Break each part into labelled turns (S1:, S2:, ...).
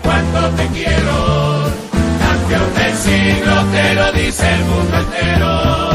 S1: Cuando cuánto te quiero. Campeón del siglo te lo dice el mundo entero.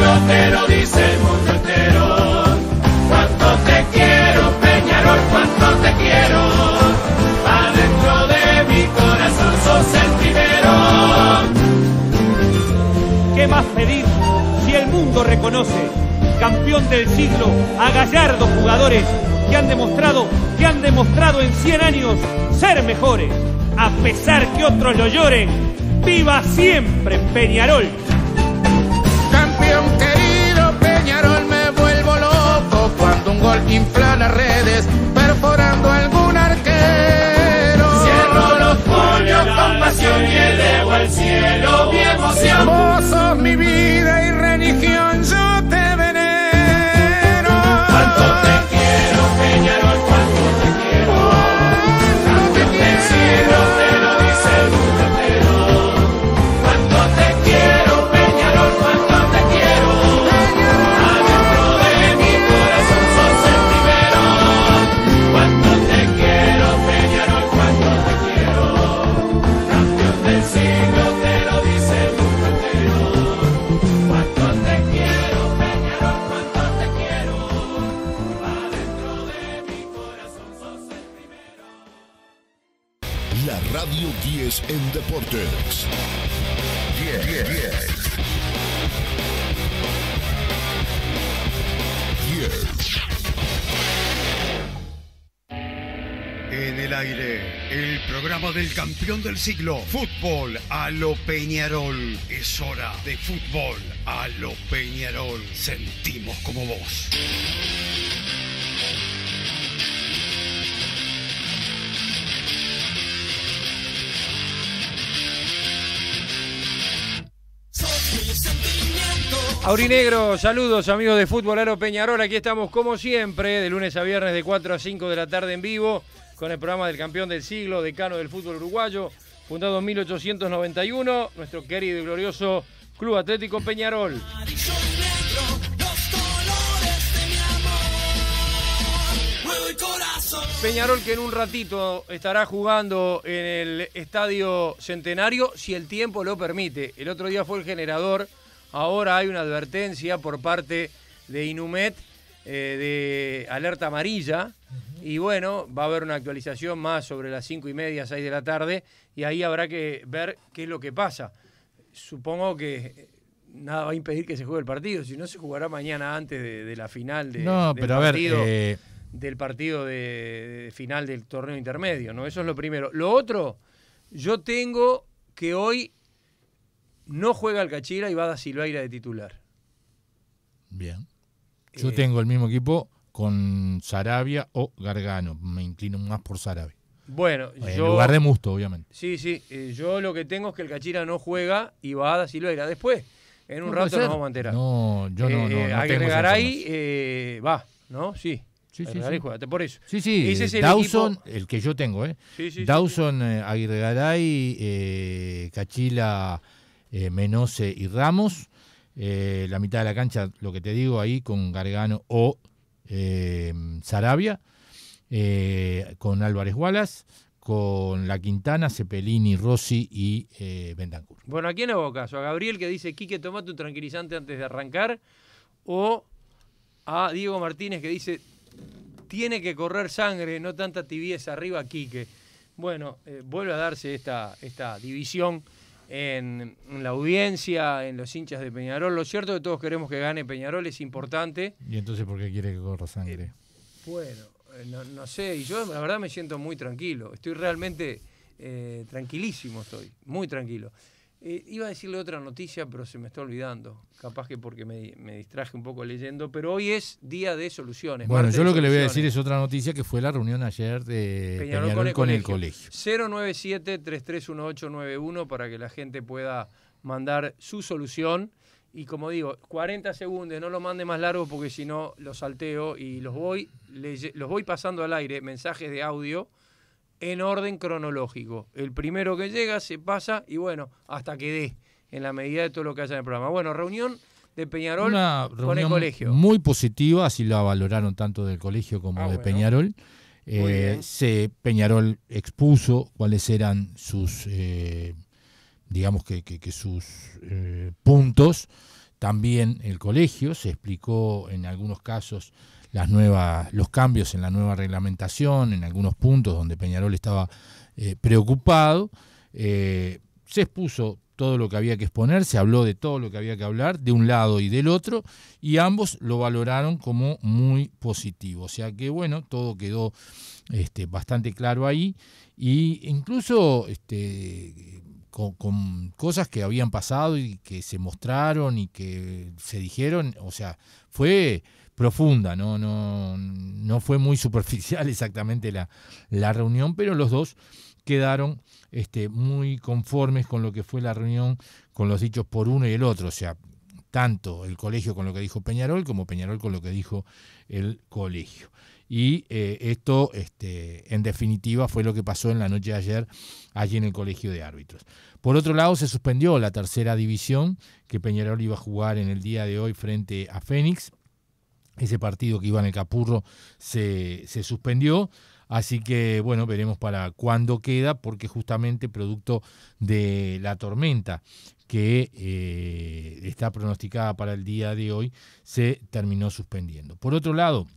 S1: mundo entero, dice el mundo entero. Cuánto te quiero, Peñarol, cuánto te quiero. Adentro de mi corazón sos el primero.
S2: ¿Qué más pedir si el mundo reconoce, campeón del siglo, a Gallardo jugadores que han demostrado, que han demostrado en 100 años ser mejores, a pesar que otros lo lloren? ¡Viva siempre Peñarol!
S1: gol infla las redes, perforando algún arquero. Cierro los puños con pasión y elevo al cielo mi emoción. Vos mi vida y religión.
S2: del siglo. Fútbol a lo Peñarol. Es hora de fútbol a lo Peñarol. Sentimos como vos.
S3: Aurinegro, saludos amigos de Fútbol lo Peñarol, aquí estamos como siempre, de lunes a viernes de 4 a 5 de la tarde en vivo con el programa del campeón del siglo, decano del fútbol uruguayo, fundado en 1891, nuestro querido y glorioso Club Atlético Peñarol. Peñarol que en un ratito estará jugando en el Estadio Centenario si el tiempo lo permite. El otro día fue el generador, ahora hay una advertencia por parte de Inumet eh, de alerta amarilla y bueno, va a haber una actualización más sobre las cinco y media, seis de la tarde, y ahí habrá que ver qué es lo que pasa. Supongo que eh, nada va a impedir que se juegue el partido, si no se jugará mañana antes de, la final eh, del, partido, del partido de, final del torneo intermedio, ¿no? Eso es lo primero. Lo otro, yo tengo que hoy no juega el cachira y va a Da Silveira de titular.
S4: Bien. Yo eh, tengo el mismo equipo con Sarabia o Gargano. Me inclino más por Sarabia. Bueno, eh, en yo, lugar de Musto, obviamente.
S3: Sí, sí. Eh, yo lo que tengo es que el Cachira no juega y va a lo era Después, en un rato nos vamos a enterar. No, yo no. Eh, va, ¿no? Sí. Sí, sí, por eso. Sí, sí. Dawson,
S4: el que yo tengo, ¿eh? Sí, sí, Dawson, Aguirre Garay, Cachila, Menose y Ramos. la mitad de la cancha, lo que te digo ahí, con Gargano o eh, Sarabia, eh, con Álvarez Wallace, con La Quintana, Cepelini, Rossi y eh,
S3: Bueno, ¿a quién hago caso? ¿A Gabriel que dice, Quique, toma tu tranquilizante antes de arrancar? ¿O a Diego Martínez que dice, tiene que correr sangre, no tanta tibieza arriba, Quique? Bueno, eh, vuelve a darse esta, esta división en, la audiencia, en los hinchas de Peñarol. Lo cierto es que todos queremos que gane Peñarol, es importante.
S4: ¿Y entonces por qué quiere que corra sangre? Eh,
S3: bueno, eh, no, sé, y yo la verdad me siento muy tranquilo, estoy realmente eh, tranquilísimo, estoy, muy tranquilo. Eh, iba a decirle otra noticia, pero se me está olvidando. Capaz que porque me, distraje un poco leyendo, pero hoy es día de soluciones. Bueno, yo lo que le voy a decir
S4: es otra noticia que fue la reunión ayer de con, el, colegio.
S3: 097-331891 para que la gente pueda mandar su solución. Y como digo, 40 segundos, no lo mande más largo porque si no lo salteo y los voy, los voy pasando al aire, mensajes de audio en orden cronológico. El primero que llega se pasa y bueno, hasta que dé, en la medida de todo lo que haya en el programa. Bueno, reunión de Peñarol con el
S4: colegio. Muy positiva, así lo valoraron tanto del colegio como ah, de Peñarol. Eh, se, Peñarol expuso cuáles eran sus, eh, digamos que, que, sus eh, puntos. También el colegio se explicó en algunos casos las nuevas, los cambios en la nueva reglamentación, en algunos puntos donde Peñarol estaba eh, preocupado. Eh, se expuso todo lo que había que exponer, se habló de todo lo que había que hablar, de un lado y del otro, y ambos lo valoraron como muy positivo. O sea que bueno, todo quedó este, bastante claro ahí, y incluso este, con, cosas que habían pasado y que se mostraron y que se dijeron, o sea, fue profunda, no, no, no fue muy superficial exactamente la, reunión, pero los dos quedaron este, muy conformes con lo que fue la reunión, con los dichos por uno y el otro, o sea, tanto el colegio con lo que dijo Peñarol como Peñarol con lo que dijo el colegio. Y eh, esto, este, en definitiva, fue lo que pasó en la noche de ayer allí en el Colegio de Árbitros. Por otro lado, se suspendió la tercera división que Peñarol iba a jugar en el día de hoy frente a Fénix. Ese partido que iba en el Capurro se, suspendió. Así que bueno, veremos para cuándo queda, porque justamente producto de la tormenta que eh, está pronosticada para el día de hoy, se terminó suspendiendo. Por otro lado,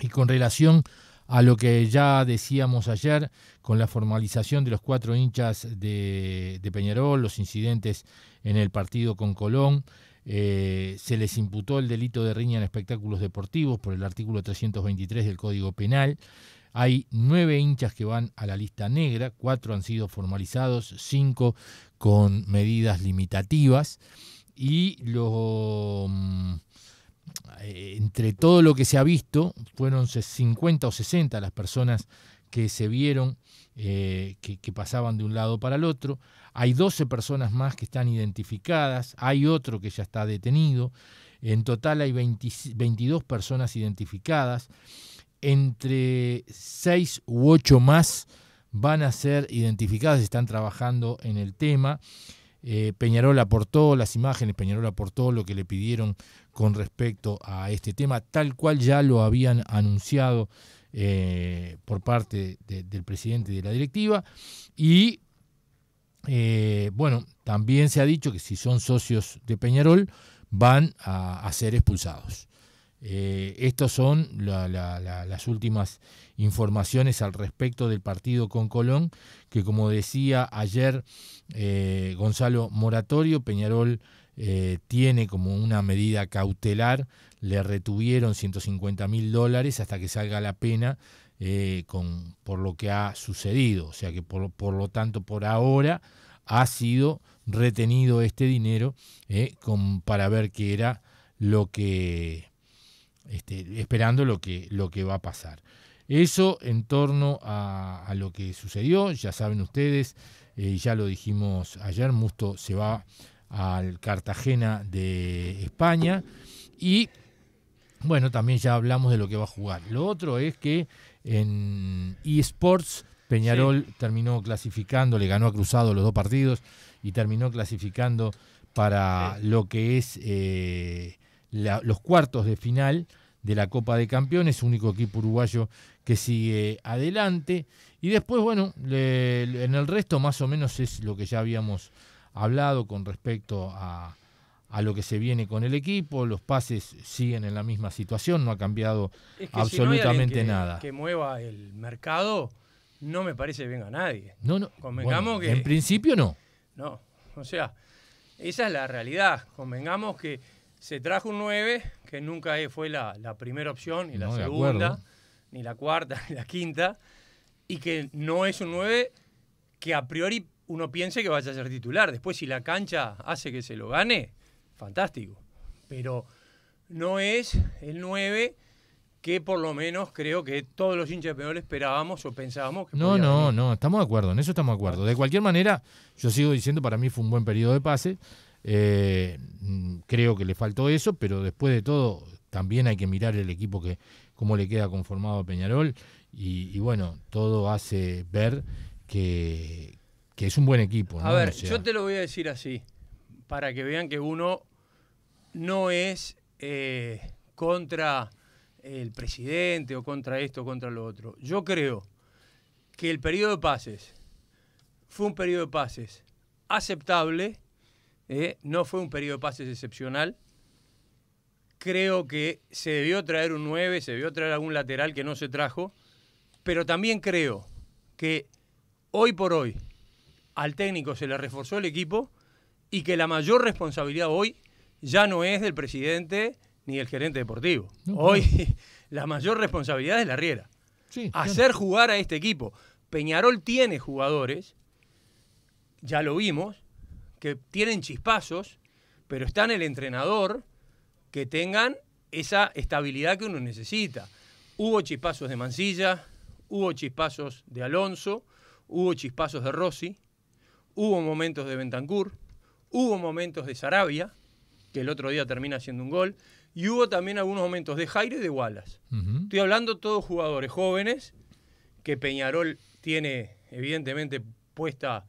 S4: y con relación a lo que ya decíamos ayer, con la formalización de los cuatro hinchas de, Peñarol, los incidentes en el partido con Colón, eh, se les imputó el delito de riña en espectáculos deportivos por el artículo 323 del Código Penal. Hay nueve hinchas que van a la lista negra, cuatro han sido formalizados, cinco con medidas limitativas. Y los... Mm, eh, entre todo lo que se ha visto, fueron 50 o 60 las personas que se vieron eh, que, pasaban de un lado para el otro. Hay 12 personas más que están identificadas, hay otro que ya está detenido. En total hay 22 personas identificadas. Entre 6 u 8 más van a ser identificadas, están trabajando en el tema. Eh, Peñarol aportó las imágenes, Peñarol aportó lo que le pidieron con respecto a este tema, tal cual ya lo habían anunciado eh, por parte del presidente de la directiva. Y eh, bueno, también se ha dicho que si son socios de Peñarol van a ser expulsados. Eh, estas son las últimas informaciones al respecto del partido con Colón, que como decía ayer eh, Gonzalo Moratorio, Peñarol eh, tiene como una medida cautelar, le retuvieron 150 mil dólares hasta que salga la pena con, por lo que ha sucedido. O sea que por, lo tanto por ahora ha sido retenido este dinero con, para ver qué era lo que este, esperando lo que, lo que va a pasar. Eso en torno a, lo que sucedió, ya saben ustedes, eh, ya lo dijimos ayer, Musto se va al Cartagena de España y bueno, también ya hablamos de lo que va a jugar. Lo otro es que en eSports Peñarol terminó clasificando, le ganó a Cruzado los dos partidos y terminó clasificando para lo que es eh, los cuartos de final de la Copa de Campeones, único equipo uruguayo que sigue adelante. Y después, bueno, en el resto más o menos es lo que ya habíamos hablado con respecto a, lo que se viene con el equipo. Los pases siguen en la misma situación, no ha cambiado absolutamente nada. Que
S3: mueva el mercado, no me parece bien a nadie. No, no. Convengamos que. En principio no. No. O sea, esa es la realidad. Convengamos que se trajo un 9, que nunca fue la, primera opción, ni la segunda, ni la cuarta, ni la quinta, y que no es un 9 que a priori uno piense que vaya a ser titular. Después, si la cancha hace que se lo gane, fantástico. Pero no es el 9 que por lo menos creo que todos los hinchas de esperábamos o pensábamos que
S4: No, no, no, estamos de acuerdo, en eso estamos de acuerdo. De cualquier manera, yo sigo diciendo, para mí fue un buen periodo de pase. Eh, mm, creo que le faltó eso, pero después de todo también hay que mirar el equipo que cómo le queda conformado a Peñarol y, bueno, todo hace ver que, es un buen equipo. A ver, yo
S3: te lo voy a decir así, para que vean que uno no es eh, contra el presidente o contra esto o contra lo otro. Yo creo que el periodo de pases fue un periodo de pases aceptable ¿eh? no fue un periodo de pases excepcional. Creo que se debió traer un 9, se debió traer algún lateral que no se trajo. Pero también creo que hoy por hoy al técnico se le reforzó el equipo y que la mayor responsabilidad hoy ya no es del presidente ni del gerente deportivo. hoy la mayor responsabilidad es la Riera. Hacer jugar a este equipo. Peñarol tiene jugadores, ya lo vimos, que tienen chispazos, pero está en el entrenador que tengan esa estabilidad que uno necesita. Hubo chispazos de Mancilla, hubo chispazos de Alonso, hubo chispazos de Rossi, hubo momentos de Bentancur, hubo momentos de Sarabia, que el otro día termina haciendo un gol, y hubo también algunos momentos de Jairo y de Wallace. Estoy hablando todos jugadores jóvenes que Peñarol tiene evidentemente puesta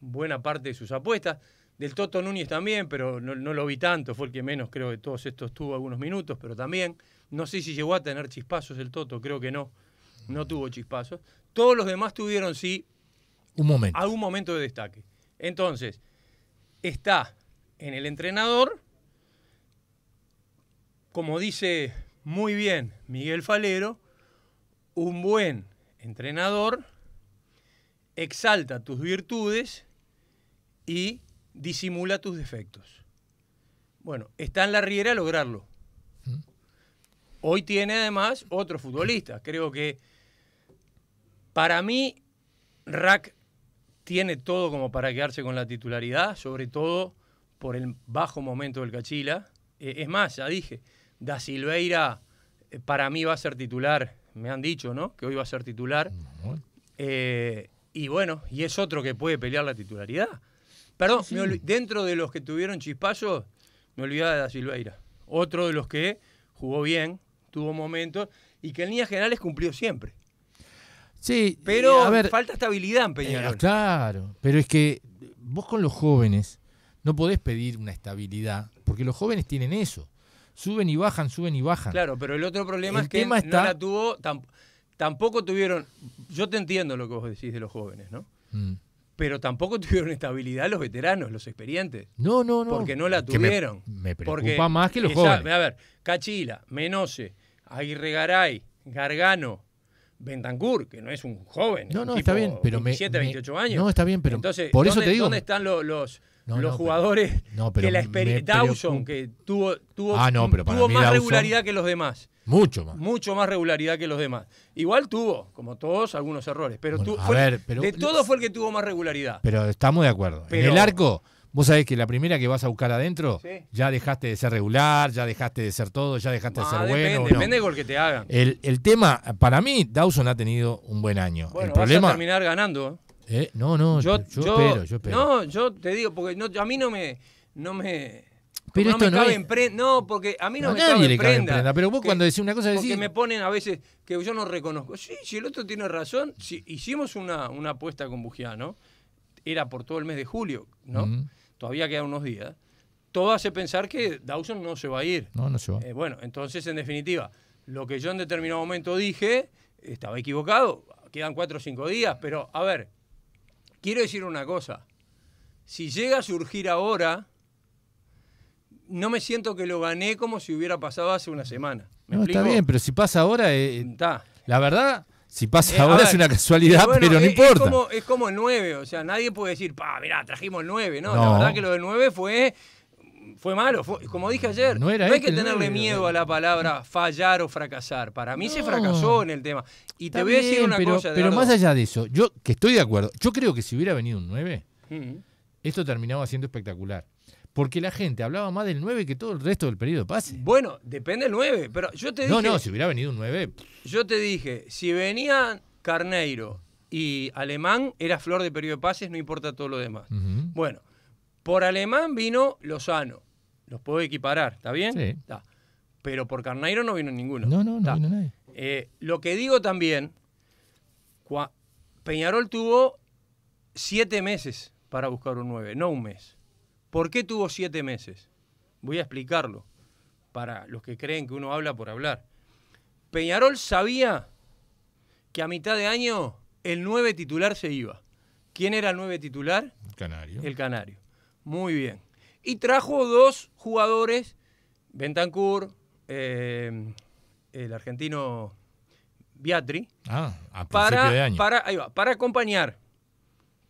S3: buena parte de sus apuestas. Del Toto Núñez también, pero no, lo vi tanto, fue el que menos creo que todos estos tuvo algunos minutos, pero también. No sé si llegó a tener chispazos el Toto, creo que no. No tuvo chispazos. Todos los demás tuvieron sí. Un momento. Algún momento de destaque. Entonces, está en el entrenador, como dice muy bien Miguel Falero, un buen entrenador exalta tus virtudes y disimula tus defectos. Bueno, está en la riera lograrlo. Mm. Hoy tiene además otro futbolista. Creo que para mí Rack tiene todo como para quedarse con la titularidad, sobre todo por el bajo momento del Cachila. E-, es más, ya dije, Da Silveira eh, para mí va a ser titular, me han dicho, ¿no? Que hoy va a ser titular. Eh, y bueno, y es otro que puede pelear la titularidad. Perdón, dentro de los que tuvieron chispazos, me olvidaba de Da Silveira. Otro de los que jugó bien, tuvo momentos y que en líneas generales cumplió siempre. Sí, pero falta estabilidad en Peñarol. Eh,
S4: claro, pero es que vos con los jóvenes no podés pedir una estabilidad, porque los jóvenes tienen eso. Suben y bajan, suben y bajan.
S3: Claro, pero el otro problema es que no la tuvo, tampoco tuvieron. Yo te entiendo lo que vos decís de los jóvenes, ¿no? Mm pero tampoco tuvieron estabilidad los veteranos, los experientes. No, no, no. Porque no la tuvieron. Me, más que los jóvenes. A ver, Cachila, Menose, Aguirre Garay, Gargano, Bentancur, que no es un joven. No, no, está bien, pero 28 años. No, está bien, pero Entonces, por eso te digo. ¿Dónde están los, los, jugadores
S4: la experiencia. Dawson,
S3: que tuvo, tuvo, ah, tuvo más regularidad que los demás. Mucho más. Mucho más regularidad que los demás. Igual tuvo, como todos, algunos errores. Pero, tú, pero, de todo fue el que tuvo más regularidad.
S4: Pero estamos de acuerdo. en el arco, vos sabés que la primera que vas a buscar adentro, ya dejaste de ser regular, ya dejaste de ser todo, ya dejaste de ah, ser bueno. Depende depende con gol que te hagan. El, tema, para mí, Dawson ha tenido un buen año. Bueno, el vas problema, a terminar ganando. ¿eh? eh no, no, yo, espero, yo espero.
S3: No, yo te digo, porque no, a mí no me, no me pero no no No, porque a mí no, me cabe, en, prenda. Pero vos cuando decís una cosa decís. Porque me ponen a veces que yo no reconozco. Sí, si el otro tiene razón, hicimos una, una apuesta con Bugiano, era por todo el mes de julio, ¿no? Todavía quedan unos días. Todo hace pensar que Dawson no se va a ir. No, no se va. Eh, bueno, entonces, en definitiva, lo que yo en determinado momento dije estaba equivocado. Quedan cuatro o cinco días, pero a ver, quiero decir una cosa. Si llega a surgir ahora no me siento que lo gané como si hubiera pasado hace una semana. está bien,
S4: pero si pasa ahora, eh, eh la verdad, si pasa eh, ahora es una casualidad, pero no importa.
S3: Es como, es el 9, o sea, nadie puede decir, pa, mirá, trajimos el 9, ¿no? La verdad que lo del 9 fue fue malo. como dije ayer, no, hay este que tenerle miedo a la palabra fallar o fracasar. Para mí se fracasó
S4: en el tema. Y te voy a decir una pero, cosa. Pero más allá de eso, yo que estoy de acuerdo, yo creo que si hubiera venido un 9, esto terminaba siendo espectacular porque la gente hablaba más del 9 que todo el resto del periodo de pase. Bueno, depende del 9, pero yo te dije. No, no, si hubiera venido un 9.
S3: Yo te dije, si venía Carneiro y Alemán, era flor de periodo de pases, no importa todo lo demás.
S4: Bueno,
S3: por Alemán vino Lozano. Los puedo equiparar, ¿está bien? Sí. Pero por Carneiro no vino ninguno. No, no, no vino nadie. Eh, lo que digo también, Peñarol tuvo siete meses para buscar un 9, no un mes. ¿Por qué tuvo siete meses? Voy a explicarlo para los que creen que uno habla por hablar. Peñarol sabía que a mitad de año el 9 titular se iba. ¿Quién era el 9 titular?
S4: El Canario. El
S3: Canario. Muy bien. Y trajo dos jugadores, Bentancur, eh, el argentino Biatri, ah, para, para, para acompañar.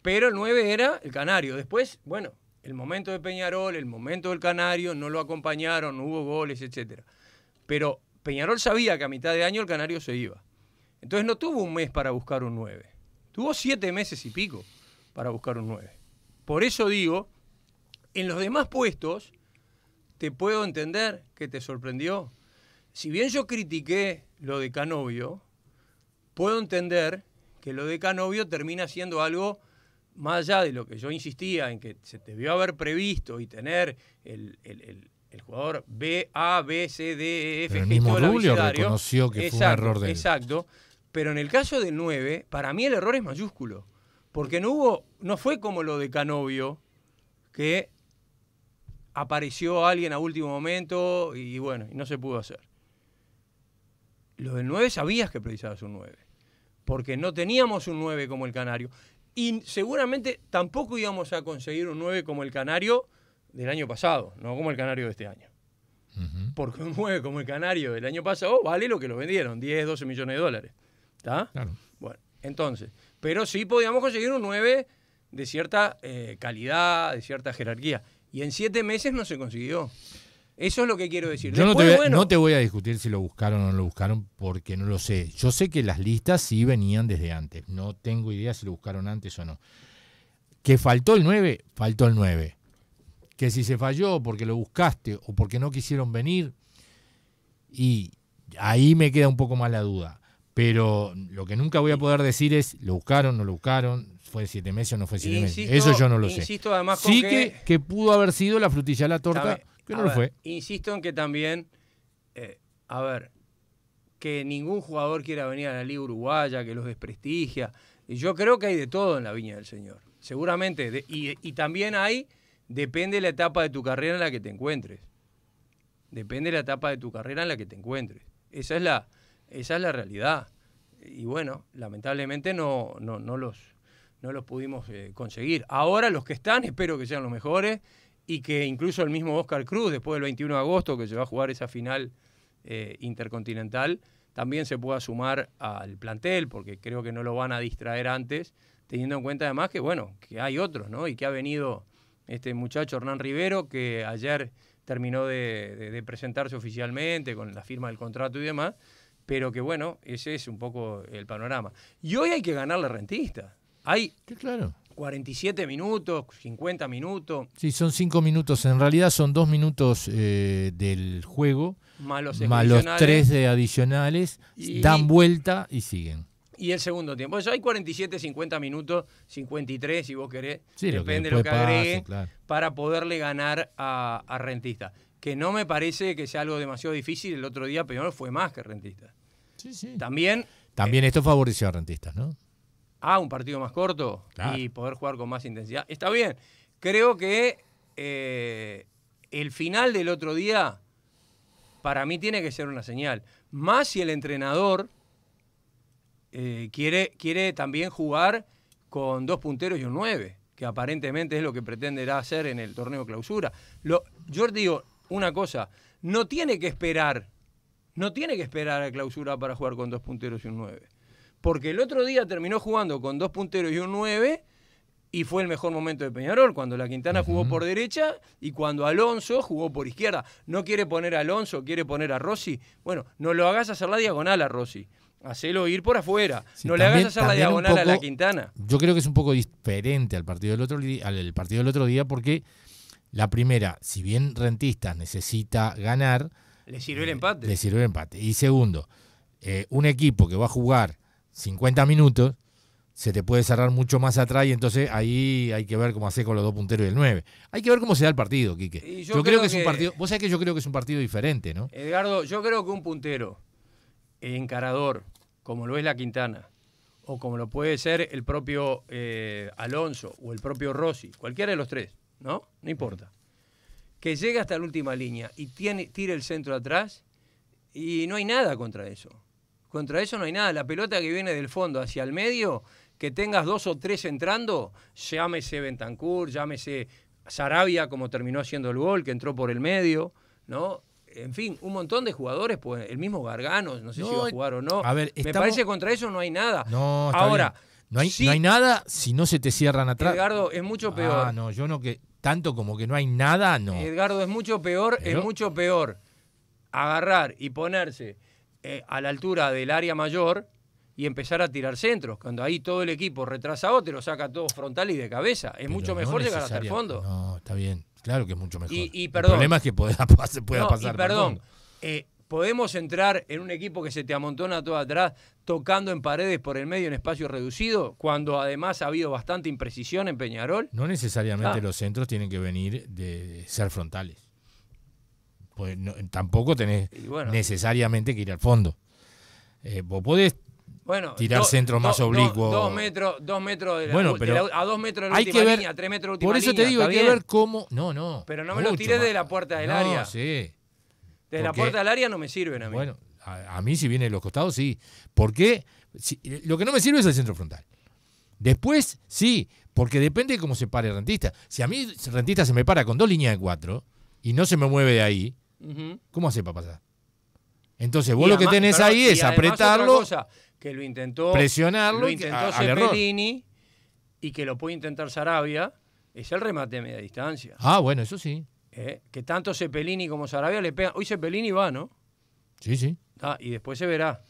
S3: Pero el 9 era el Canario. Después, bueno, el momento de Peñarol, el momento del Canario, no lo acompañaron, no hubo goles, etcétera. Pero Peñarol sabía que a mitad de año el Canario se iba. Entonces no tuvo un mes para buscar un 9. Tuvo siete meses y pico para buscar un 9. Por eso digo, en los demás puestos, te puedo entender que te sorprendió. Si bien yo critiqué lo de Canovio, puedo entender que lo de Canovio termina siendo algo más allá de lo que yo insistía en que se debió haber previsto y tener el, jugador B, A, B, C, D, e, F, el mismo Julio reconoció que fue un error de Exacto, pero en el caso del 9, para mí el error es mayúsculo, porque no hubo, no fue como lo de Canovio, que apareció alguien a último momento y bueno, y no se pudo hacer. Lo del 9 sabías que precisabas un 9, porque no teníamos un 9 como el Canario y seguramente tampoco íbamos a conseguir un 9 como el Canario del año pasado, no como el Canario de este año. Porque un 9 como el Canario del año pasado vale lo que lo vendieron, 10, 12 millones de dólares. ¿Está? Claro. Bueno, entonces, pero sí podíamos conseguir un 9 de cierta eh, calidad, de cierta jerarquía. Y en siete meses no se consiguió. Eso es lo que quiero decir. Yo no, te
S4: voy, a discutir si lo buscaron o no lo buscaron, porque no lo sé. Yo sé que las listas sí venían desde antes. No tengo idea si lo buscaron antes o no. Que faltó el 9, faltó el 9. Que si se falló porque lo buscaste o porque no quisieron venir, y ahí me queda un poco más la duda. Pero lo que nunca voy a poder decir es, lo buscaron, o no lo buscaron, fue siete meses o no fue siete meses. Eso yo no lo sé. sí que, pudo haber sido la frutilla de la torta.
S3: Insisto en que también, eh, a ver, que ningún jugador quiera venir a la Liga Uruguaya, que los desprestigia. Yo creo que hay de todo en la Viña del Señor, seguramente. y, también hay, depende la etapa de tu carrera en la que te encuentres. Depende la etapa de tu carrera en la que te encuentres. Esa es la, esa es la realidad. Y bueno, lamentablemente no, no, los, no los pudimos eh, conseguir. Ahora los que están, espero que sean los mejores y que incluso el mismo Oscar Cruz, después del 21 de agosto, que se va a jugar esa final eh, intercontinental, también se pueda sumar al plantel, porque creo que no lo van a distraer antes, teniendo en cuenta además que, bueno, que hay otros, ¿no? Y que ha venido este muchacho Hernán Rivero, que ayer terminó de, presentarse oficialmente con la firma del contrato y demás, pero que, bueno, ese es un poco el panorama. Y hoy hay que ganar la rentista. Hay, claro. 47 minutos, 50 minutos.
S4: Sí, son 5 minutos. En realidad son 2 minutos eh, del juego, malos los, 3 de adicionales, dan vuelta y siguen.
S3: Y el segundo tiempo. Eso hay 47, 50 minutos, 53 si vos querés, depende lo que, agregue, para poderle ganar a, Rentista. Que no me parece que sea algo demasiado difícil. El otro día pero fue más que Rentista. Sí, sí. También.
S4: También eh, esto favoreció a Rentista, ¿no?
S3: Ah, un partido más corto y poder jugar con más intensidad. Está bien. Creo que eh, el final del otro día, para mí, tiene que ser una señal. Más si el entrenador eh, quiere, quiere también jugar con dos punteros y un nueve, que aparentemente es lo que pretenderá hacer en el torneo clausura. Lo, yo digo una cosa, no tiene que esperar, no tiene que esperar a clausura para jugar con dos punteros y un nueve. Porque el otro día terminó jugando con dos punteros y un 9 y fue el mejor momento de Peñarol, cuando la Quintana jugó por derecha y cuando Alonso jugó por izquierda. No quiere poner a Alonso, quiere poner a Rossi. Bueno, no lo hagas hacer la diagonal a Rossi. Hacelo ir por afuera. no le hagas hacer la diagonal a la Quintana.
S4: Yo creo que es un poco diferente al partido del otro, al partido del otro día porque la primera, si bien Rentistas necesita ganar... Le sirve el empate. Le sirve el empate. Y segundo, eh, un equipo que va a jugar 50 minutos, se te puede cerrar mucho más atrás y entonces ahí hay que ver cómo hace con los dos punteros y el 9. Hay que ver cómo se da el partido, Quique. Yo, creo, que, es un partido, vos sabés que yo creo que es un partido diferente, ¿no?
S3: Edgardo, yo creo que un puntero encarador, como lo es la Quintana, o como lo puede ser el propio eh, Alonso o el propio Rossi, cualquiera de los tres, ¿no? No importa. Que llega hasta la última línea y tiene, tira el centro atrás y no hay nada contra eso. Contra eso no hay nada. La pelota que viene del fondo hacia el medio, que tengas dos o tres entrando, llámese Bentancur, llámese Sarabia, como terminó haciendo el gol, que entró por el medio, ¿no? En fin, un montón de jugadores, pues el mismo Gargano, no sé si va a jugar o no. A ver, Me parece que contra eso no hay nada. No, Ahora,
S4: No hay, no hay, nada si no se te cierran atrás. Edgardo,
S3: es mucho ah, peor. Ah, no,
S4: yo no que. Tanto como que no hay nada, no.
S3: Edgardo, es mucho peor, es mucho peor agarrar y ponerse eh, a la altura del área mayor y empezar a tirar centros. Cuando ahí todo el equipo retrasado te lo saca todo frontal y de cabeza. Es mucho mejor llegar hasta el fondo. No,
S4: está bien. Claro que es mucho mejor. Y, y el problema es que pueda, pasar. perdón,
S3: eh, podemos entrar en un equipo que se te amontona todo atrás, tocando en paredes por el medio en espacio reducido, cuando además ha habido bastante imprecisión en
S4: Peñarol. No necesariamente ah. los centros tienen que venir de ser frontales pues tampoco tenés necesariamente que ir al fondo. Eh, vos podés
S3: bueno, tirar centros más oblicuo. dos metros, dos metros de la, bueno, a dos metros de la hay última que ver, línea, tres metros de última Por eso te digo, hay que ver cómo. No, no. Pero no me lo tiré de la puerta del área.
S4: Sí. Desde la puerta del área
S3: no me sirven a mí. Bueno,
S4: a, mí si viene los costados, sí. ¿Por qué? lo que no me sirve es el centro frontal. Después, sí, porque depende de cómo se pare el rentista. Si a mí el rentista se me para con dos líneas de cuatro y no se me mueve de ahí, ¿Cómo hace para pasar? Entonces vos lo que tenés ahí es apretarlo,
S3: que lo intentó, presionarlo, lo intentó y que lo puede intentar Sarabia, es el remate de media distancia. Ah,
S4: bueno, eso sí.
S3: Eh, que tanto Cepelini como Sarabia le pegan. Hoy Cepelini va, ¿no? Sí, sí. Ah, y después se verá.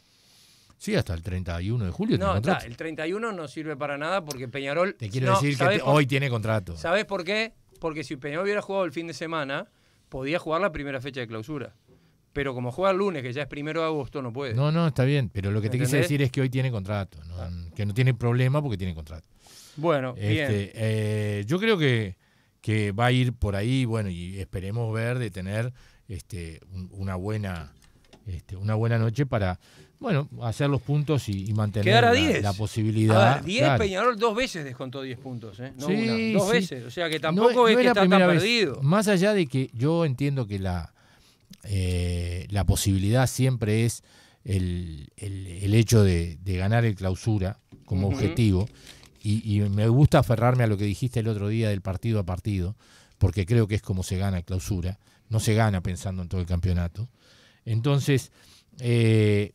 S4: Sí, hasta el 31 de julio. No, está, el
S3: 31 no sirve para nada porque Peñarol. Te quiero decir que hoy tiene contrato. ¿Sabes por qué? Porque si Peñarol hubiera jugado el fin de semana, podía jugar la primera fecha de clausura. Pero como juega el lunes, que ya es primero de agosto, no puede. No,
S4: no, está bien. Pero lo que te quise decir es que hoy tiene contrato. Ah. Que no tiene problema porque tiene contrato. Bueno, este, eh, yo creo que, que va a ir por ahí, bueno, y esperemos ver de tener este, una buena este, una buena noche para bueno, hacer los puntos y, mantener la, la, posibilidad. 10
S3: Peñarol dos veces descontó 10 puntos, ¿eh? no dos veces. O sea que tampoco es, que está tan perdido.
S4: Más allá de que yo entiendo que la, eh, la posibilidad siempre es el, hecho de, ganar el clausura como objetivo. Y, me gusta aferrarme a lo que dijiste el otro día del partido a partido, porque creo que es como se gana clausura. No se gana pensando en todo el campeonato. Entonces. Eh,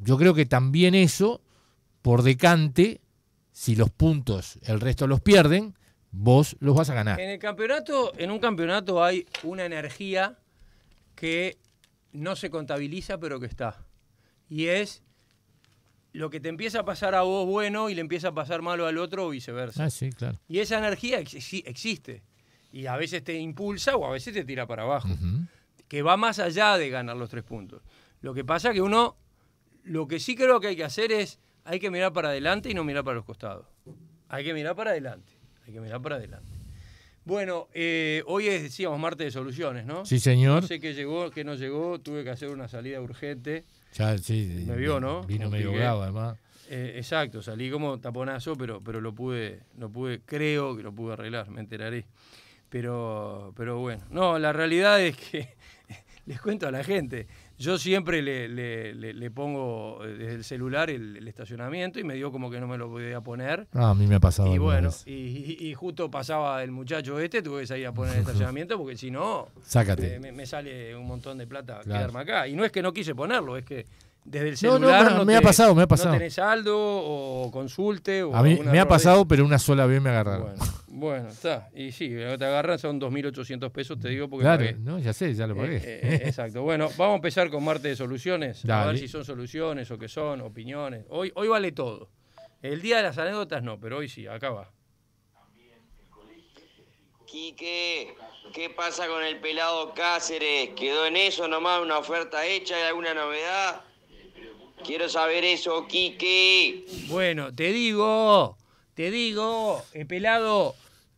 S4: yo creo que también eso, por decante, si los puntos el resto los pierden, vos los vas a ganar. En
S3: el campeonato, en un campeonato hay una energía que no se contabiliza, pero que está. Y es lo que te empieza a pasar a vos bueno y le empieza a pasar malo al otro o viceversa. Ah, sí, claro. Y esa energía existe. Y a veces te impulsa o a veces te tira para abajo. Que va más allá de ganar los tres puntos. Lo que pasa es que uno lo que sí creo que hay que hacer es, hay que mirar para adelante y no mirar para los costados. Hay que mirar para adelante, hay que mirar para adelante. Bueno, eh, hoy es, decíamos, martes de soluciones, ¿no? Sí, señor. sé que llegó, que no llegó, tuve que hacer una salida urgente.
S4: Ya, sí. Me vio, ¿no? Vino medio además.
S3: Eh, exacto, salí como taponazo, pero, pero lo pude, lo pude, creo que lo pude arreglar, me enteraré. Pero, pero bueno, no, la realidad es que les cuento a la gente, yo siempre le, le, pongo eh, desde el celular el, estacionamiento y me dio como que no me lo podía poner. Ah, a mí me ha pasado. Y bueno, y, justo pasaba el muchacho este, tuve que salir a poner el estacionamiento porque si no, Sácate. me, sale un montón de plata quedarme acá. Y no es que no quise ponerlo, es que desde el celular. No, no, me, ha pasado, me ha pasado. ¿No tenés saldo o consulte? O a mí me ha pasado, pero
S4: una sola vez me agarraron.
S3: Bueno, está. Y sí, te agarran son 2.800 pesos, te digo, porque. Claro, ya sé, ya lo eh, pagué. Eh, eh, exacto. Bueno, vamos a empezar con Marte de Soluciones. A ver si son soluciones o qué son, opiniones. Hoy, hoy vale todo. El día de las anécdotas no, pero hoy sí, acá va. Quique, ¿qué pasa con el pelado Cáceres? ¿Quedó en eso nomás una oferta hecha? ¿Hay alguna novedad? Quiero saber eso, Quique. Bueno, te digo, te digo, el pelado.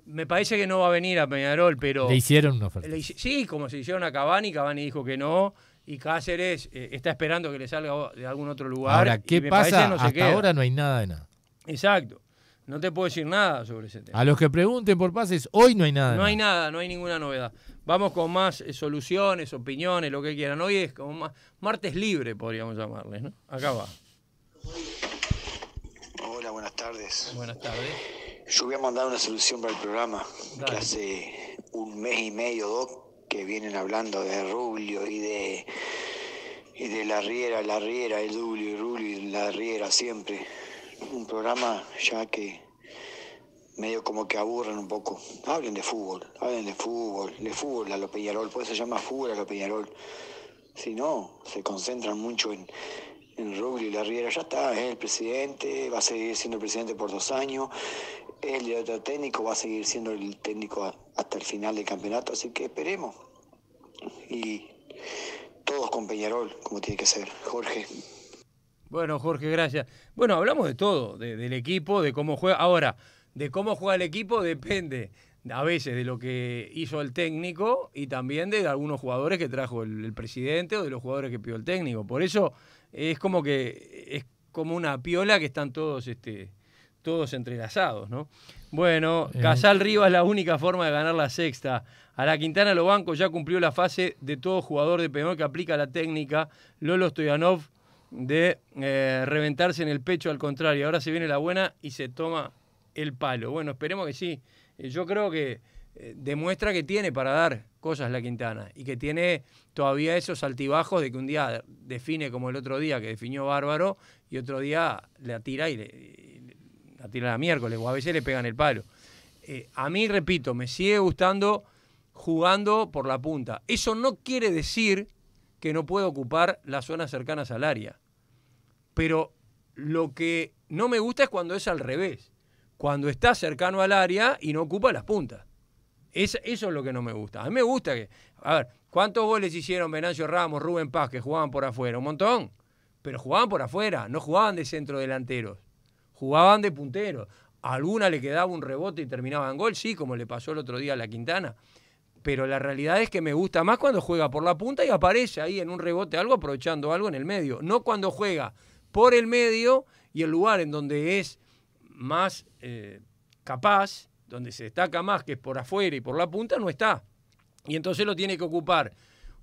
S3: Me parece que no va a venir a Peñarol, pero. Le hicieron una oferta. sí, como se hicieron a Cavani, Cavani dijo que no. Y Cáceres eh, está esperando que le salga de algún otro lugar. Ahora, ¿qué pasa? Hasta ahora no hay nada de nada. Exacto. No te puedo decir nada sobre ese tema. A los
S4: que pregunten por pases, hoy no hay nada. No hay
S3: nada, no hay ninguna novedad. Vamos con más eh, soluciones, opiniones, lo que quieran. Hoy es como más, martes libre, podríamos llamarles, ¿no? Acá va. Hola, buenas tardes. Buenas tardes. Yo voy a mandar una solución para el programa, que hace un mes y medio, dos, que vienen hablando de Rubio y de y de la Riera, la Riera, el Rubio y Rubio y la Riera siempre un programa ya que medio como que aburren un poco. Hablen de fútbol, hablen de fútbol, de fútbol a lo Peñarol, puede ser se llama fútbol a lo Peñarol. Si no, se concentran mucho en, en y la Riera. Ya está, es el presidente, va a seguir siendo presidente por dos años. El director técnico va a seguir siendo el técnico hasta el final del campeonato, así que esperemos. Y todos con Peñarol, como tiene que ser. Jorge. Bueno, Jorge, gracias. Bueno, hablamos de todo, del equipo, de cómo juega. Ahora, de cómo juega el equipo depende a veces de lo que hizo el técnico y también de algunos jugadores que trajo el, presidente o de los jugadores que pidió el técnico. Por eso es como que es como una piola que están todos este, todos entrelazados, ¿no? Bueno, eh. Casal Rivas la única forma de ganar la sexta. A la Quintana lo banco ya cumplió la fase de todo jugador de peor que aplica la técnica. Lolo Stoyanov de eh, reventarse en el pecho, al contrario, ahora se viene la buena y se toma el palo. Bueno, esperemos que sí. Eh, yo creo que eh, demuestra que tiene para dar cosas la Quintana y que tiene todavía esos altibajos de que un día define como el otro día que definió Bárbaro y otro día le atira y le, atira a miércoles o a veces le pegan el palo. a mí, repito, me sigue gustando jugando por la punta. Eso no quiere decir que no pueda ocupar las zonas cercanas al área. Pero lo que no me gusta es cuando es al revés. Cuando está cercano al área y no ocupa las puntas. eso es lo que no me gusta. A mí me gusta que. A ver, ¿cuántos goles hicieron Venancio Ramos, Rubén Paz, que jugaban por afuera? Un montón. Pero jugaban por afuera, no jugaban de centro delanteros. Jugaban de punteros. Alguna le quedaba un rebote y terminaba gol, sí, como le pasó el otro día a la Quintana. Pero la realidad es que me gusta más cuando juega por la punta y aparece ahí en un rebote algo, aprovechando algo en el medio. No cuando juega por el medio y el lugar en donde es más eh, capaz, donde se destaca más que es por afuera y por la punta, no está. Y entonces lo tiene que ocupar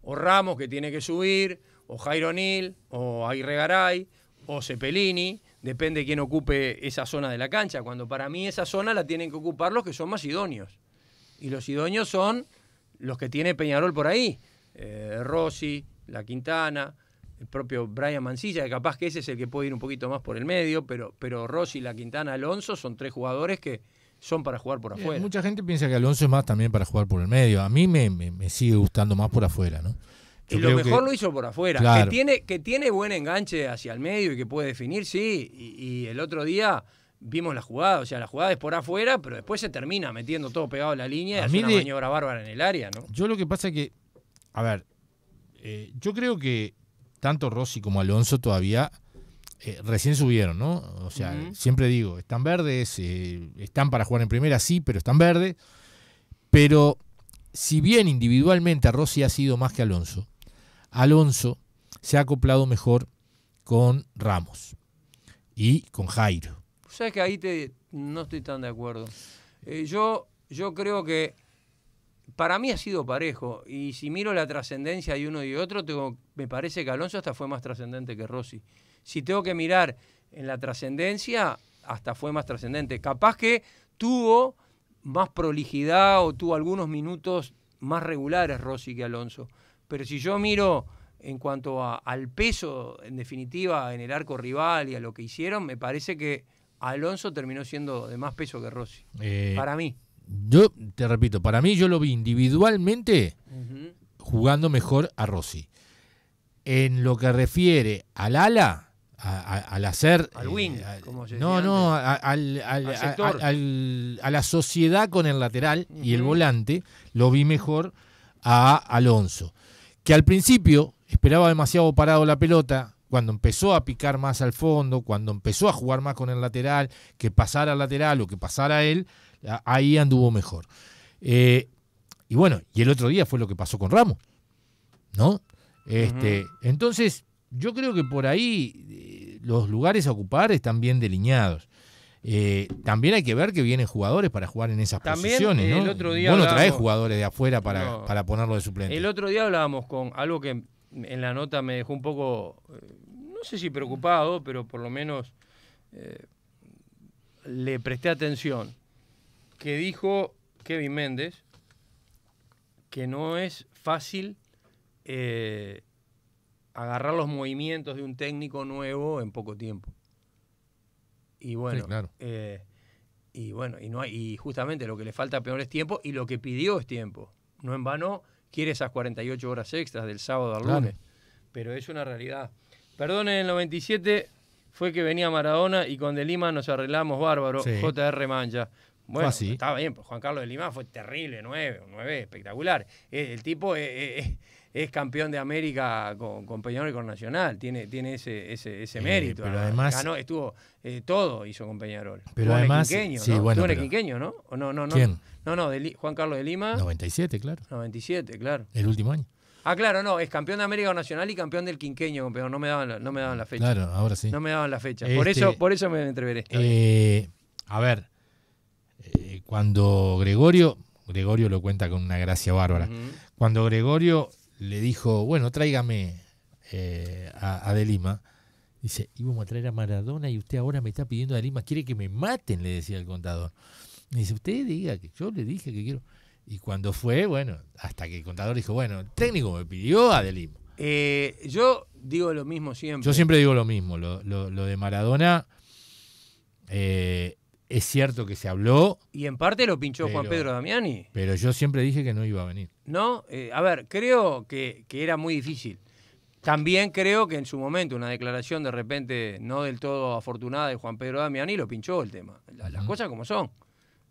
S3: o Ramos, que tiene que subir, o Jairo Nil, o Ayregaray o Cepelini, depende de quién ocupe esa zona de la cancha, cuando para mí esa zona la tienen que ocupar los que son más idóneos. Y los idóneos son los que tiene Peñarol por ahí, eh, Rossi, La Quintana, el propio Brian Mancilla, que capaz que ese es el que puede ir un poquito más por el medio, pero, pero Rossi, La Quintana, Alonso son tres jugadores que son para jugar por afuera.
S4: mucha gente piensa que Alonso es más también para jugar por el medio. A mí me, sigue gustando más por afuera, ¿no? y lo mejor lo hizo por afuera. Que,
S3: tiene, que tiene buen enganche hacia el medio y que puede definir, sí. Y, el otro día vimos la jugada. O sea, la jugada es por afuera, pero después se termina metiendo todo pegado a la línea y hace una bárbara en el área, ¿no?
S4: Yo lo que pasa es que, a ver, eh, yo creo que tanto Rossi como Alonso todavía eh, recién subieron, ¿no? O sea, siempre digo, están verdes, eh, están para jugar en primera, sí, pero están verdes. Pero si bien individualmente Rossi ha sido más que Alonso, Alonso se ha acoplado mejor con Ramos y con Jairo.
S3: Sabes que ahí te, no estoy tan de acuerdo. Eh, yo, yo creo que para mí ha sido parejo. Y si miro la trascendencia de uno y otro, me parece que Alonso hasta fue más trascendente que Rossi. Si tengo que mirar en la trascendencia, hasta fue más trascendente. Capaz que tuvo más prolijidad o tuvo algunos minutos más regulares Rossi que Alonso. Pero si yo miro en cuanto al peso, en definitiva, en el arco rival y a lo que hicieron, me parece que Alonso terminó siendo de más peso que Rossi. Eh, para mí
S4: yo te repito, para mí yo lo vi individualmente jugando mejor a Rossi. En lo que refiere al ala, al hacer... Al eh, wing, como No, no, al, a la sociedad con el lateral y el volante, lo vi mejor a Alonso. Que al principio esperaba demasiado parado la pelota, cuando empezó a picar más al fondo, cuando empezó a jugar más con el lateral, que pasara al lateral o que pasara él, Ah, ahí anduvo mejor. Eh, y bueno, y el otro día fue lo que pasó con Ramos, ¿no? Este, Entonces, yo creo que por ahí eh, los lugares a ocupar están bien delineados. Eh, también hay que ver que vienen jugadores para jugar en esas posiciones. ¿no? El no traes jugadores de afuera para, ponerlo de suplente.
S3: El otro día hablábamos con algo que en la nota me dejó un poco, no sé si preocupado, pero por lo menos le presté atención que dijo Kevin Méndez que no es fácil eh, agarrar los movimientos de un técnico nuevo en poco tiempo. Y eh, bueno, y bueno, y justamente lo que le falta peor es tiempo y lo que pidió es tiempo. No en vano quiere esas 48 horas extras del sábado al lunes, pero es una realidad. Perdón, en el 97 fue que venía Maradona y con De Lima nos arreglamos bárbaro, JR Mancha. Bueno, estaba bien, pues Juan Carlos de Lima fue terrible, nueve nueve espectacular. Eh, el, tipo e, e, e, es, campeón de América con, con, Peñarol y con Nacional, tiene, tiene ese, ese, ese eh, mérito. pero además, Ganó, estuvo eh, todo, hizo con Peñarol. Pero además, quinqueño, sí, ¿no? quinqueño, ¿no? no, no, no? No, no, Juan Carlos de Lima. 97, claro. 97, claro. El último año. Ah, claro, no, es campeón de América Nacional y campeón del quinqueño, pero no me daban la, no me daban la fecha. Claro, ahora sí. No me daban la fecha. por este, eso, por
S4: eso me entreveré. Eh, a ver, eh, cuando Gregorio, Gregorio lo cuenta con una gracia bárbara, cuando Gregorio le dijo, bueno, tráigame eh, a, De Lima, dice, íbamos a traer a Maradona y usted ahora me está pidiendo a De Lima, quiere que me maten, le decía el contador. Me dice, usted diga que yo le dije que quiero. Y cuando fue, bueno, hasta que el contador dijo, bueno, el técnico me pidió a De
S3: Lima. Eh, yo digo lo mismo siempre. Yo siempre
S4: digo lo mismo. Lo, de Maradona eh, es cierto que se habló.
S3: Y en parte lo pinchó Juan Pedro Damiani.
S4: Pero yo siempre dije que no iba a venir.
S3: No, eh, a ver, creo que, era muy difícil. También creo que en su momento una declaración de repente no del todo afortunada de Juan Pedro Damiani lo pinchó el tema. las cosas como son.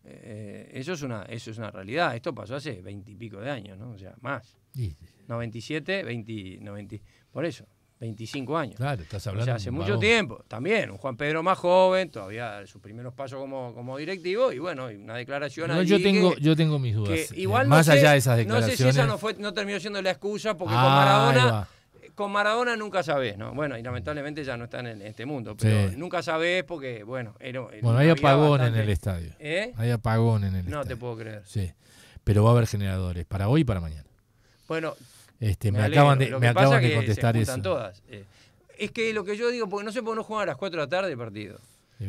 S3: Eh, eso, es una, eso es una realidad. Esto pasó hace veintipico de años, ¿no? O sea, más. 97, 20, 90. Por eso, 25 años.
S4: Claro, estás hablando. O hace mucho tiempo. También, un
S3: Juan Pedro más joven, todavía sus primeros pasos como, como directivo, y bueno, una declaración no, yo tengo Yo tengo mis dudas. Eh, más allá de esas declaraciones. No sé si esa no, fue, no terminó siendo la excusa, porque con ah, Maradona. Con Maradona nunca sabes. ¿no? Bueno, y lamentablemente ya no están en, este mundo, pero nunca sabes porque, bueno. bueno, ¿Eh? hay apagón en el estadio.
S4: Hay apagón en el estadio.
S3: No te puedo creer.
S4: Sí, pero va a haber generadores para hoy y para mañana. Bueno, este, me, acaban de, me acaban de contestar eso. Todas. Eh.
S3: es que lo que yo digo, porque no se puede no jugar a las 4 de la tarde el partido.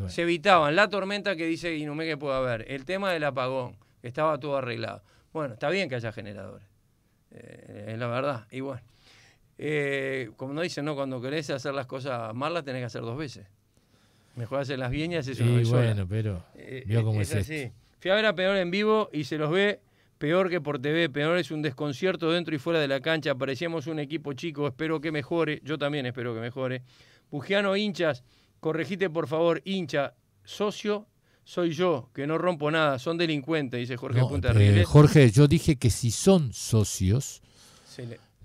S3: Se evitaban la tormenta que dice Inumé que puede haber, el tema del apagón, que estaba todo arreglado. Bueno, está bien que haya generadores, eh, es la verdad. Y bueno, eh, como no dicen, no, cuando querés hacer las cosas malas tenés que hacer dos veces. Mejor hacerlas bien y haces es y bueno, pero vio cómo es, Fui a ver a Peor en vivo y se los ve peor que por TV, peor es un desconcierto dentro y fuera de la cancha, parecíamos un equipo chico, espero que mejore, yo también espero que mejore. Pugiano, hinchas, corregite por favor, hincha, socio soy yo, que no rompo nada, son delincuentes, dice Jorge Punta eh, Jorge,
S4: yo dije que si son socios,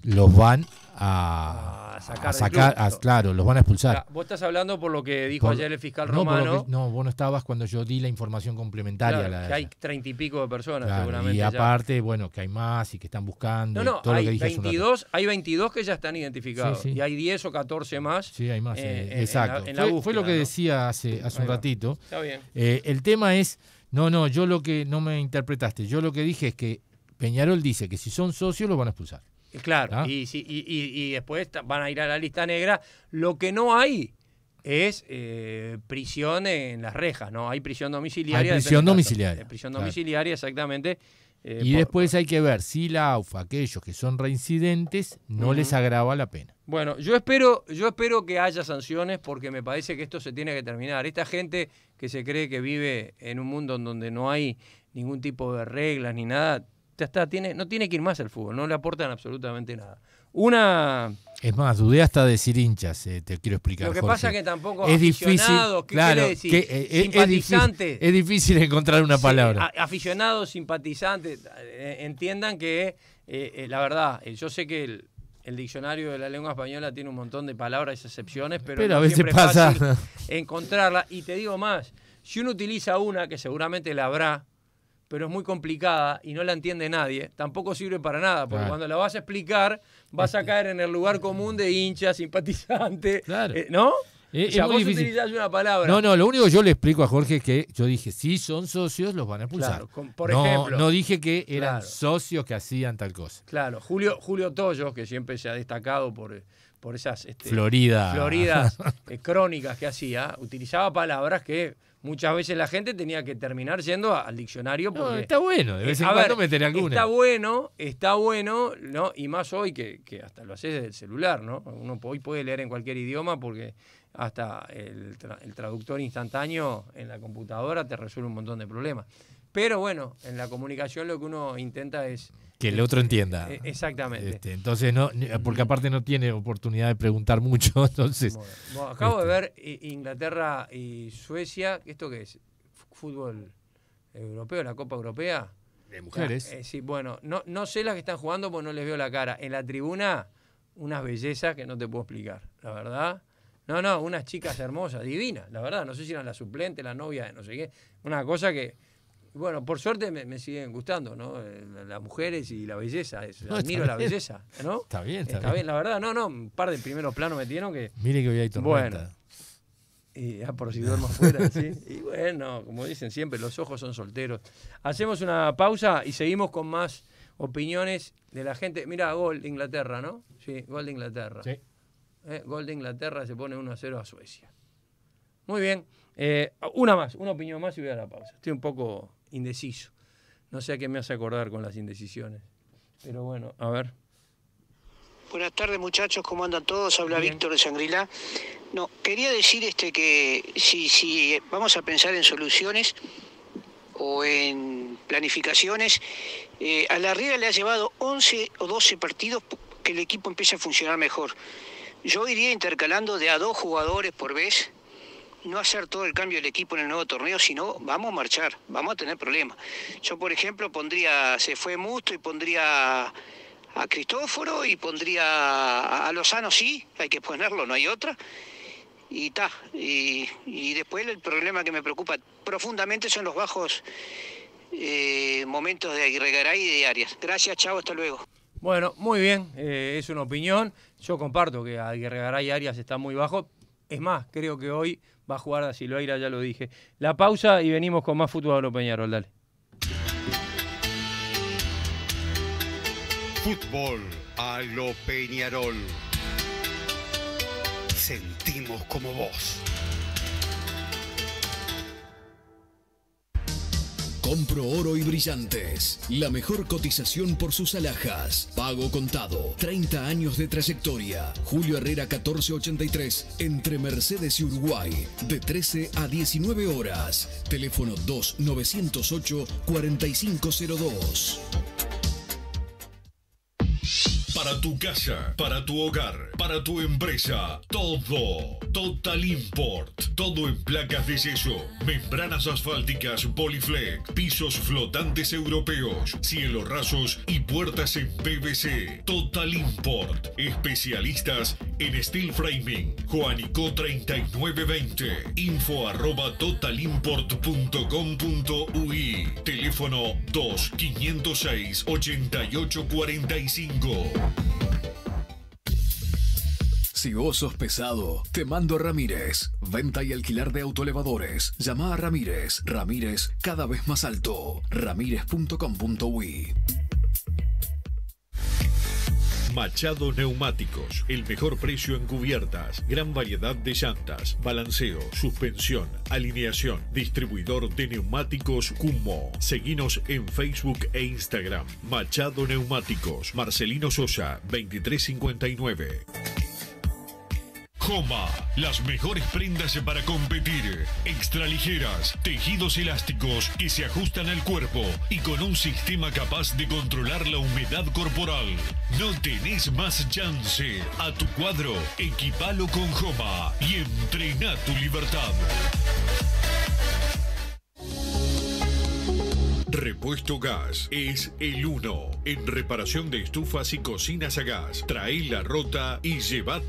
S4: los van a, sacar, claro, los van a expulsar.
S3: vos estás hablando por lo que dijo ayer el fiscal romano.
S4: no, vos no estabas cuando yo di la información complementaria. hay
S3: treinta y pico de personas, seguramente. Y aparte,
S4: bueno, que hay más y que están buscando. No, no, hay, lo que 22,
S3: hay 22 que ya están identificados. Y hay 10 o 14 más. Sí, hay más. Eh, eh, exacto. fue, lo que
S4: decía hace, un ratito. Está bien. Eh, el tema es, no, no, yo lo que no me interpretaste. Yo lo que dije es que Peñarol dice que si son socios los van a expulsar.
S3: Claro, ah. y, después van a ir a la lista negra. Lo que no hay es eh, prisión en las rejas, ¿no? Hay prisión domiciliaria. prisión domiciliaria. prisión domiciliaria, exactamente. Eh, y después
S4: hay que ver si la AUFA, aquellos que son reincidentes, no les agrava la pena.
S3: Bueno, yo espero, yo espero que haya sanciones porque me parece que esto se tiene que terminar. Esta gente que se cree que vive en un mundo en donde no hay ningún tipo de reglas ni nada, tiene, no tiene que ir más al fútbol, no le aportan absolutamente nada.
S4: Una. Es más, dudé hasta decir hinchas, eh, te quiero explicar. Lo que pasa es que tampoco. Es difícil. claro, Es difícil, encontrar una palabra.
S3: aficionados, simpatizantes, eh, entiendan que, eh, la verdad, yo sé que el, diccionario de la lengua española tiene un montón de palabras y excepciones, pero, a veces pasa. encontrarla. Y te digo más, si uno utiliza una, que seguramente la habrá, pero es muy complicada y no la entiende nadie, tampoco sirve para nada, porque cuando la vas a explicar vas a este. caer en el lugar común de hincha, simpatizante, claro. Eh, ¿no? Y o utilizás una palabra. No, no, lo único que
S4: yo le explico a Jorge es que yo dije, si son socios, los van a expulsar. Claro, por no, ejemplo. No dije que eran socios que hacían tal cosa.
S3: Claro, Julio, Julio Toyos, que siempre se ha destacado por, por esas este, floridas eh, crónicas que hacía, utilizaba palabras que muchas veces la gente tenía que terminar yendo al diccionario. Porque, está bueno, de eh, vez en cuando meter alguna. Está bueno, está bueno, ¿no? Y más hoy que, que hasta lo haces desde el celular, ¿no? Uno hoy puede leer en cualquier idioma porque hasta el traductor instantáneo en la computadora te resuelve un montón de problemas. Pero bueno, en la comunicación lo que uno intenta es que el otro entienda. E, exactamente. Este, entonces,
S4: no, mm. porque aparte no tiene oportunidad de preguntar mucho. Entonces,
S3: acabo de este. ver eh, Inglaterra y Suecia. ¿Esto qué es? ¿Fútbol europeo? ¿La Copa Europea? De mujeres. Eh, sí, bueno, no, no sé las que están jugando porque no les veo la cara. En la tribuna, unas bellezas que no te puedo explicar, la verdad. No, no, unas chicas hermosas, divinas, la verdad. No sé si eran la suplente, la novia, no sé qué. Una cosa que bueno, por suerte me, siguen gustando, ¿no? Eh, las mujeres y la belleza. admiro la belleza, ¿no? Está bien, está, está bien. La verdad, no, no, un par de primeros planos me dieron que. Mire que hoy hay tormenta. Bueno. Y ya ah, por si duermo afuera, ¿sí? Y bueno, como dicen siempre, los ojos son solteros. Hacemos una pausa y seguimos con más opiniones de la gente. Mira, gol de Inglaterra, ¿no? Sí, gol de Inglaterra. Sí. Eh, gol de Inglaterra se pone 1 a 0 a Suecia. Muy bien. Eh, una más, una opinión más y voy a la pausa. Estoy un poco indeciso. No sé a qué me hace acordar con las indecisiones. Pero bueno, a ver. Buenas tardes muchachos, ¿cómo andan todos? Habla Víctor de Sangrila. No, quería decir este que si, si eh, vamos a pensar en soluciones o en planificaciones, eh, a la riga le ha llevado 11 o 12 partidos que el equipo empiece a funcionar mejor. Yo iría intercalando de a dos jugadores por vez no hacer todo el cambio del equipo en el nuevo torneo, sino vamos a marchar, vamos a tener problemas. Yo, por ejemplo, pondría, se fue Musto y pondría a Cristóforo y pondría a Lozano, sí, hay que ponerlo, no hay otra. Y está. y, después el problema que me preocupa profundamente son los bajos eh, momentos de Aguirre y de Arias. Gracias, chao, hasta luego. Bueno, muy bien, eh, es una opinión. Yo comparto que Aguirre y Arias está muy bajo. Es más, creo que hoy va a jugar a Silveira, ya lo dije. La pausa y venimos con más Fútbol lo Peñarol, dale. Fútbol a lo
S2: Peñarol. Sentimos como vos. Compro oro y brillantes. La mejor cotización por sus alhajas. Pago contado. 30 años de trayectoria. Julio Herrera 1483. Entre Mercedes y Uruguay. De 13 a 19 horas. Teléfono 2 908 4502. Para tu casa, para tu hogar, para tu empresa, todo. Total Import. Todo en placas de yeso, membranas asfálticas, poliflex, pisos flotantes europeos, cielos rasos y puertas en PVC. Total Import. Especialistas en steel framing. Juanico 3920. Info arroba totalimport.com.ui. Teléfono 2 506 8845. Si vos sos pesado, te mando Ramírez. Venta y alquilar de autoelevadores. Llama a Ramírez. Ramírez cada vez más alto. Ramírez.com.uy Machado Neumáticos, el mejor precio en cubiertas, gran variedad de llantas, balanceo, suspensión, alineación, distribuidor de neumáticos Kumo. Seguinos en Facebook e Instagram. Machado Neumáticos, Marcelino Sosa, 2359. Joma, las mejores prendas para competir. Extra ligeras, tejidos elásticos que se ajustan al cuerpo y con un sistema capaz de controlar la humedad corporal. No tenés más chance. A tu cuadro, equipalo con Joma y entrena tu libertad. Repuesto Gas es el uno en reparación de estufas y cocinas a gas. Trae la rota y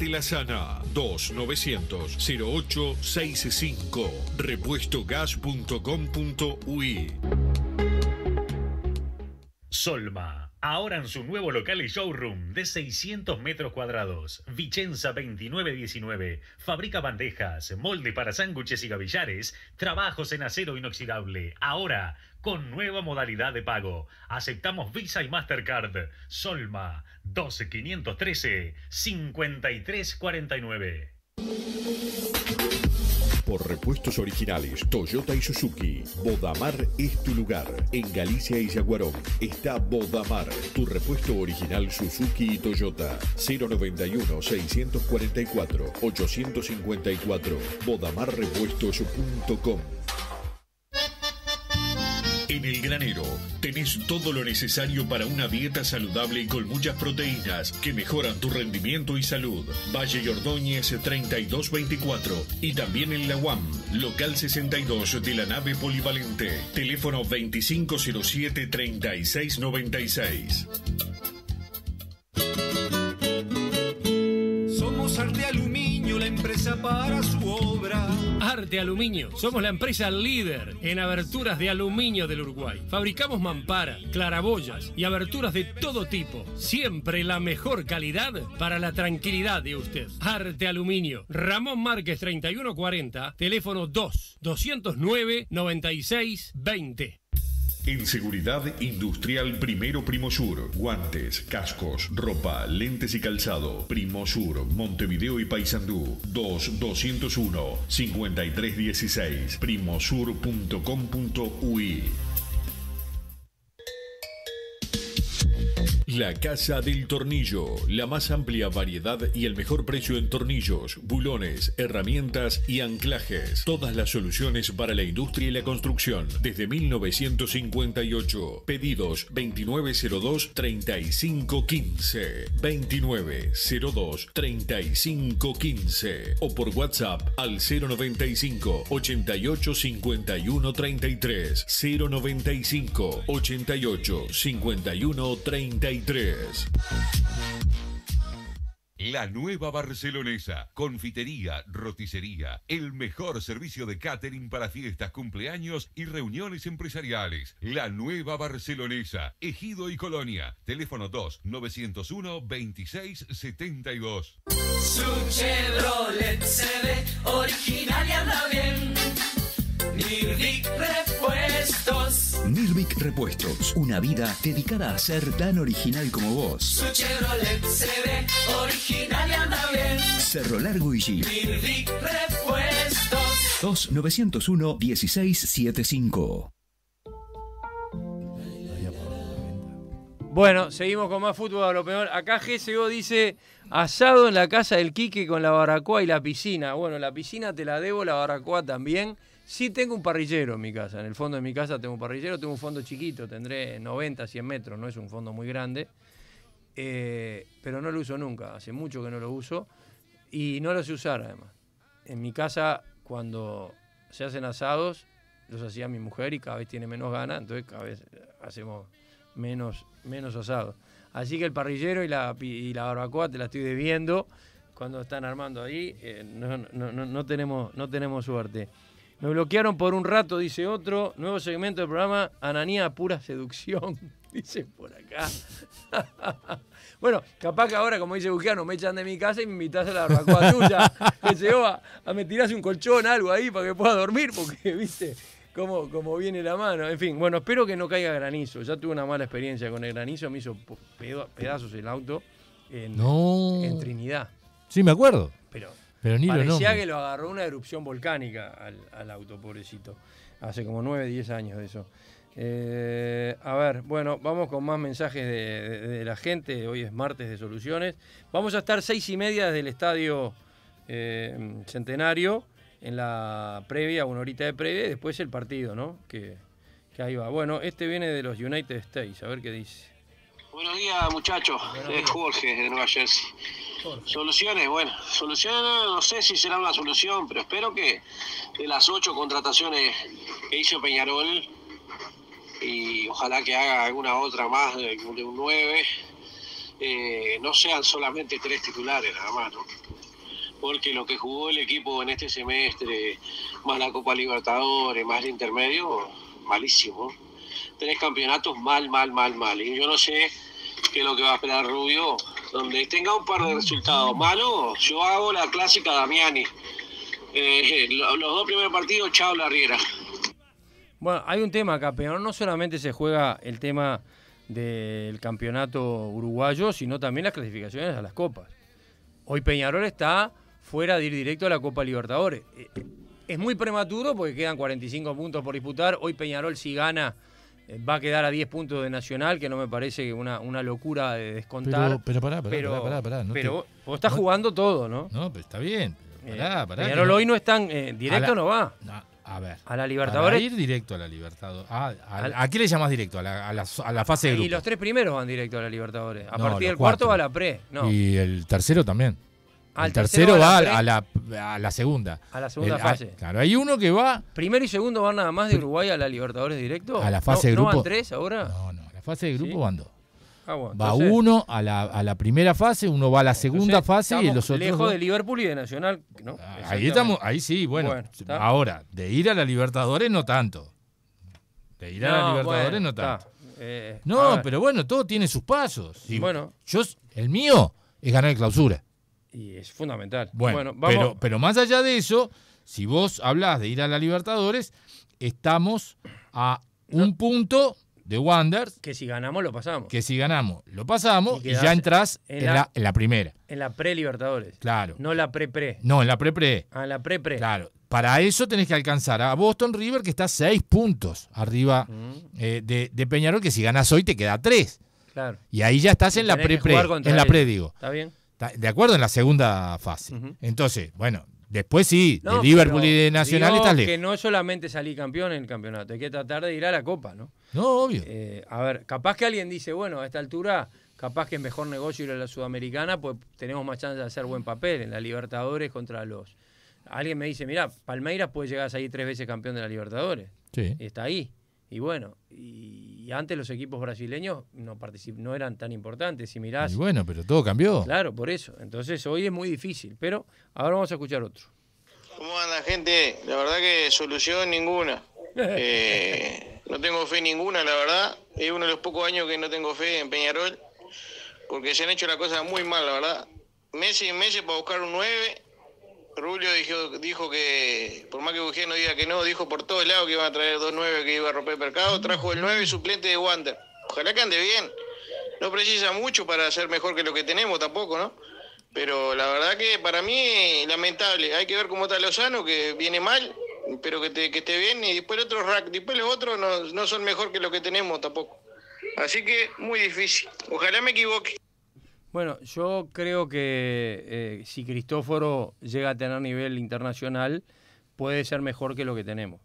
S2: la sana. 2900-0865. RepuestoGas.com.ui Solma Ahora en su nuevo local y showroom de 600 metros cuadrados, Vicenza 2919, fabrica bandejas, molde para sándwiches y gavillares, trabajos en acero inoxidable. Ahora, con nueva modalidad de pago, aceptamos Visa y Mastercard. Solma 2513 5349 por repuestos originales Toyota y Suzuki. Bodamar es tu lugar. En Galicia y Yaguarón está Bodamar, tu repuesto original Suzuki y Toyota. 091-644-854. Bodamarrepuestos.com en el granero tenés todo lo necesario para una dieta saludable y con muchas proteínas que mejoran tu rendimiento y salud. Valle Yordóñez 3224 y también en la UAM, local 62 de la nave polivalente, teléfono 2507-3696.
S3: Somos Arte Aluminio, la empresa para su obra Arte Aluminio. Somos la empresa líder en aberturas de aluminio del Uruguay. Fabricamos mampara, claraboyas y aberturas de todo tipo. Siempre la mejor calidad para la tranquilidad de usted. Arte Aluminio. Ramón Márquez 3140, teléfono 2 209 96 20.
S2: En Seguridad Industrial Primero Primo Sur, guantes, cascos, ropa, lentes y calzado. Primo Sur, Montevideo y Paysandú. 2-201-5316. primosur.com.ui la Casa del Tornillo, la más amplia variedad y el mejor precio en tornillos, bulones, herramientas y anclajes. Todas las soluciones para la industria y la construcción desde 1958. Pedidos 2902-3515. 2902-3515. O por WhatsApp al 095 88 51 33 095 88 51 33 la nueva barcelonesa, confitería, roticería, el mejor servicio de catering para fiestas, cumpleaños y reuniones empresariales. La nueva barcelonesa, Ejido y Colonia, teléfono 2 901 2672.
S1: Su Chevrolet original y Repuesto
S2: Milvic Repuestos, una vida dedicada a ser tan original como vos. Su
S1: Chevrolet se ve original y anda bien.
S2: Cerro Largo y G.
S1: Milvic
S3: Repuestos.
S2: 2901 1675.
S3: Bueno, seguimos con más fútbol lo a peor. Acá GSO dice, asado en la casa del Quique con la baracoa y la piscina. Bueno, la piscina te la debo, la baracoa también. Sí tengo un parrillero en mi casa, en el fondo de mi casa tengo un parrillero, tengo un fondo chiquito, tendré 90, 100 metros, no es un fondo muy grande, eh, pero no lo uso nunca, hace mucho que no lo uso y no lo sé usar además. En mi casa cuando se hacen asados, los hacía mi mujer y cada vez tiene menos ganas, entonces cada vez hacemos menos, menos asados. Así que el parrillero y la, barbacoa te la estoy debiendo cuando están armando ahí, eh, no, tenemos, no tenemos suerte. Me bloquearon por un rato, dice otro. Nuevo segmento del programa, Ananía Pura Seducción, dice por acá. bueno, capaz que ahora, como dice no me echan de mi casa y me invitas a la barbacoa tuya. que se va, a me tirarse un colchón, algo ahí, para que pueda dormir, porque, viste, cómo, cómo viene la mano. En fin, bueno, espero que no caiga granizo. Ya tuve una mala experiencia con el granizo, me hizo pedazos el auto en Trinidad.
S4: Sí, me acuerdo. Pero pero Parecía que lo
S3: agarró una erupción volcánica al, al auto, pobrecito. Hace como 9, 10 años de eso. Eh, a ver, bueno, vamos con más mensajes de, la gente. Hoy es martes de soluciones. Vamos a estar seis y media desde el estadio eh, Centenario en la previa, una horita de previa, y después el partido, ¿no? Que, ahí va. Bueno, este viene de los United States, a ver qué dice. Buenos días, muchachos. Es Jorge de Nueva Jersey. Soluciones, bueno, soluciones, no sé si será una solución, pero espero que de las ocho contrataciones que hizo Peñarol, y ojalá que haga alguna otra más de, un nueve eh, no sean solamente tres titulares nada más, ¿no? Porque lo que jugó el equipo en este semestre, más la Copa Libertadores, más el intermedio, malísimo. Tres campeonatos mal, mal, mal, mal. Y yo no sé qué es lo que va a esperar Rubio donde tenga un par de resultados malos, yo hago la clásica Damiani. Eh, los dos primeros partidos, chao la riera. Bueno, hay un tema acá, Peñarol, no solamente se juega el tema del campeonato uruguayo, sino también las clasificaciones a las copas. Hoy Peñarol está fuera de ir directo a la Copa Libertadores. Eh, es muy prematuro porque quedan 45 puntos por disputar. Hoy Peñarol si gana eh, va a quedar a 10 puntos de Nacional, que no me parece una, una locura de descontar. Pero, pero pará, pará, pero, pará, pero
S4: vos estás jugando todo, ¿no? No, pero está bien. Pero eh, pará, pará. hoy no están eh, directo, no va. a ver. A la Libertadores. ir directo a la Libertadores. Ah, a, qué le llamas directo? A la, a la, fase de grupo. Y los
S3: tres primeros van directo a la Libertadores. A partir del cuarto va a la pre. no Y
S4: el tercero también el tercero, va, a la, segunda. A la segunda fase. Ah, claro, hay
S3: uno que va. Primero y segundo van nada más de Uruguay a la Libertadores directo. A la fase de grupo. van tres ahora? No, no,
S4: la fase de grupo van dos.
S3: Ah, va uno
S4: a la, primera fase, uno va a la segunda fase y los otros. Lejos de
S3: Liverpool y de Nacional, ah, Ahí estamos,
S4: ahí sí, bueno. ahora, de ir a la Libertadores no tanto. De ir a la Libertadores no tanto.
S3: Eh, no,
S4: pero bueno, todo tiene sus pasos. Y bueno. Yo, el mío es ganar clausura. Y es fundamental. Bueno, Pero, pero más allá de eso, si vos hablas de ir a la Libertadores, estamos a un punto de Wanders Que si ganamos, lo pasamos. Que si ganamos, lo pasamos y, ya entras en la, primera. En
S3: la pre-Libertadores. Claro. No la pre-pre.
S4: No, en la pre-pre.
S3: Ah, la pre-pre. Claro.
S4: Para eso tenés que alcanzar a Boston River, que está seis puntos arriba mm. eh, de, de, Peñarol, que si ganas hoy te queda tres. Claro. Y ahí ya estás en la pre-pre. En la pre, digo. Está bien de acuerdo en la segunda fase. Entonces, bueno, después sí, de Liverpool y de Nacional estás lejos. que
S3: no solamente salí campeón en el campeonato, hay que tratar de ir a la Copa, ¿no? No, obvio. Eh, a ver, capaz que alguien dice, bueno, a esta altura capaz que es mejor negocio ir a la Sudamericana, pues tenemos más chance de hacer buen papel en la Libertadores contra los... Alguien me dice, mira, Palmeiras puede llegar a salir tres veces campeón de la Libertadores. Sí. está ahí. Y bueno, y, antes los equipos brasileños no, no eran tan importantes, si mirás... Y bueno, pero todo cambió. Claro, por eso. Entonces hoy es muy difícil, pero ahora vamos a escuchar otro.
S4: ¿Cómo anda gente?
S3: La verdad que solución ninguna. Eh, no tengo fe ninguna, la verdad. Es uno de
S4: los pocos años que no tengo fe en Peñarol, porque se han hecho las cosas muy mal, la verdad. Meses y meses para buscar un 9 Rubio dijo, dijo que, por más que Bugé
S3: no diga que no, dijo por todos lados que iban a traer dos nueve que iba a romper el mercado, trajo el nueve suplente de Wander.
S4: Ojalá que ande bien. No precisa mucho para ser mejor que lo que tenemos tampoco, ¿no? Pero la verdad que para mí lamentable. Hay que ver cómo está Lozano, que viene mal, pero que, te, que esté bien. Y después otro después los otros no, no son mejor que lo que tenemos tampoco. Así que muy difícil. Ojalá me equivoque.
S3: Bueno, yo creo que eh, si Cristóforo llega a tener nivel internacional, puede ser mejor que lo que tenemos.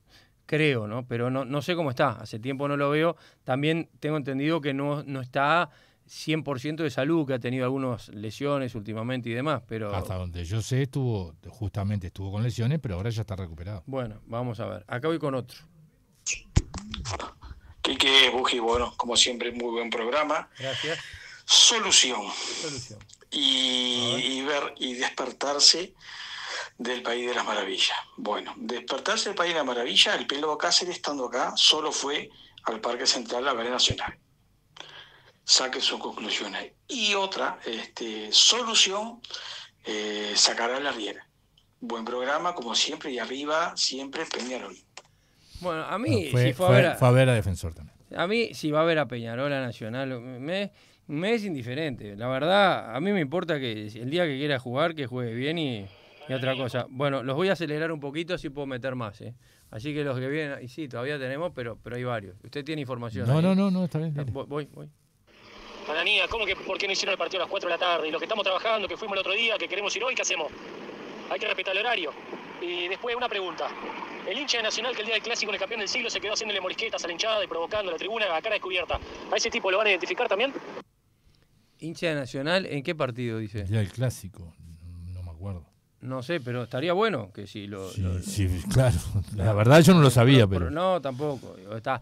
S3: Creo, ¿no? Pero no, no sé cómo está. Hace tiempo no lo veo. También tengo entendido que no, no está 100% de salud, que ha tenido algunas lesiones últimamente y demás, pero... Hasta donde
S4: yo sé, estuvo, justamente estuvo con lesiones, pero ahora ya está recuperado. Bueno, vamos a ver. Acá voy con otro.
S3: ¿Qué es, Buji, bueno, como siempre, muy buen programa. Gracias solución. Y, ver y despertarse del país de las maravillas. Bueno, despertarse del país de las maravillas, el Pelo Cáceres estando acá solo fue al Parque Central, la valle Nacional. Saque sus conclusiones. Y otra este, solución, eh, sacará la riera. Buen programa, como siempre, y arriba siempre Peñarol. Bueno, a mí... fue, a ver a... Defensor también. A mí, si va a ver a Peñarol Nacional, me es indiferente. La verdad, a mí me importa que el día que quiera jugar, que juegue bien y, otra cosa. Bueno, los voy a acelerar un poquito, así puedo meter más. ¿eh? Así que los que vienen, y sí, todavía tenemos, pero, pero hay varios. ¿Usted tiene información? No, no, no, no, está bien. Ah,
S4: voy, voy. voy.
S3: Ananía, ¿cómo que por qué no hicieron el partido a las 4 de la tarde? Y los que estamos trabajando, que fuimos el otro día, que queremos ir hoy, ¿qué hacemos? Hay que respetar el horario. Y después una pregunta. El hincha de Nacional que el día del clásico en el campeón del siglo se quedó haciéndole morisquetas a la hinchada y provocando la tribuna a cara descubierta.
S4: ¿A ese tipo lo van a identificar también?
S3: hincha Nacional, ¿en qué partido dice? Ya
S4: el clásico, no me acuerdo.
S3: No sé, pero estaría bueno que si lo. Sí, claro.
S4: La verdad yo no lo sabía, pero.
S3: no, tampoco. está,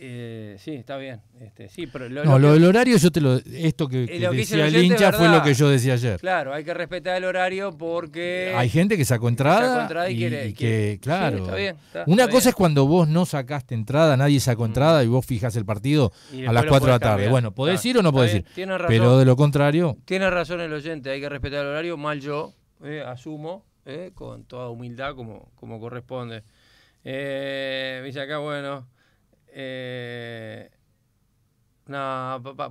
S3: eh, sí, está bien. Este, sí, pero lo, no, lo, del horario yo te lo... Esto que, decía el, hincha fue lo que yo decía ayer. Claro, hay que respetar el horario porque... Hay gente que sacó entrada, y, que, claro. una cosa
S4: es cuando vos no sacaste entrada, nadie sacó entrada y vos fijas el partido a las 4 de la tarde. Bueno, podés ir o no podés ir. pero de lo contrario...
S3: Tiene razón el oyente, hay que respetar el horario, mal yo, eh, asumo, eh, con toda humildad como, como corresponde. Eh, dice acá, bueno... Eh,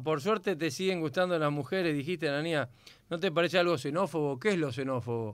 S3: por suerte te siguen gustando las mujeres, dijiste, niña ¿No te parece algo xenófobo? ¿Qué es lo xenófobo?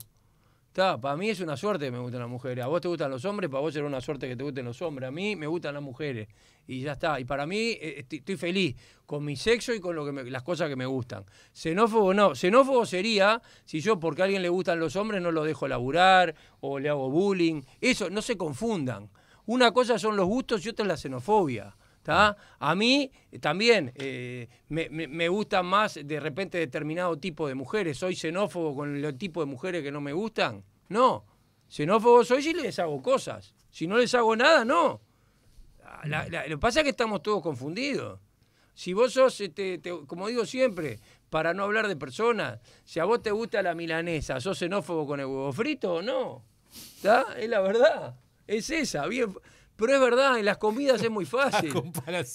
S3: Está, para mí es una suerte que me gusten las mujeres. A vos te gustan los hombres, para vos será una suerte que te gusten los hombres. A mí me gustan las mujeres. Y ya está. Y para mí eh, estoy feliz con mi sexo y con lo que las cosas que me gustan. Xenófobo no. Xenófobo sería si yo, porque a alguien le gustan los hombres, no lo dejo laburar o le hago bullying. Eso, no se confundan una cosa son los gustos y otra es la xenofobia. ¿está? A mí eh, también eh, me, me, más de repente determinado tipo de mujeres. ¿Soy xenófobo con el tipo de mujeres que no me gustan? No. Xenófobo soy si les hago cosas. Si no les hago nada, no. lo que pasa es que estamos todos confundidos. Si vos sos, este, como digo siempre, para no hablar de personas, si a vos te gusta la milanesa, ¿sos xenófobo con el huevo frito o no? ¿Está? Es la verdad. Es esa, bien. Pero es verdad, en las comidas es muy fácil.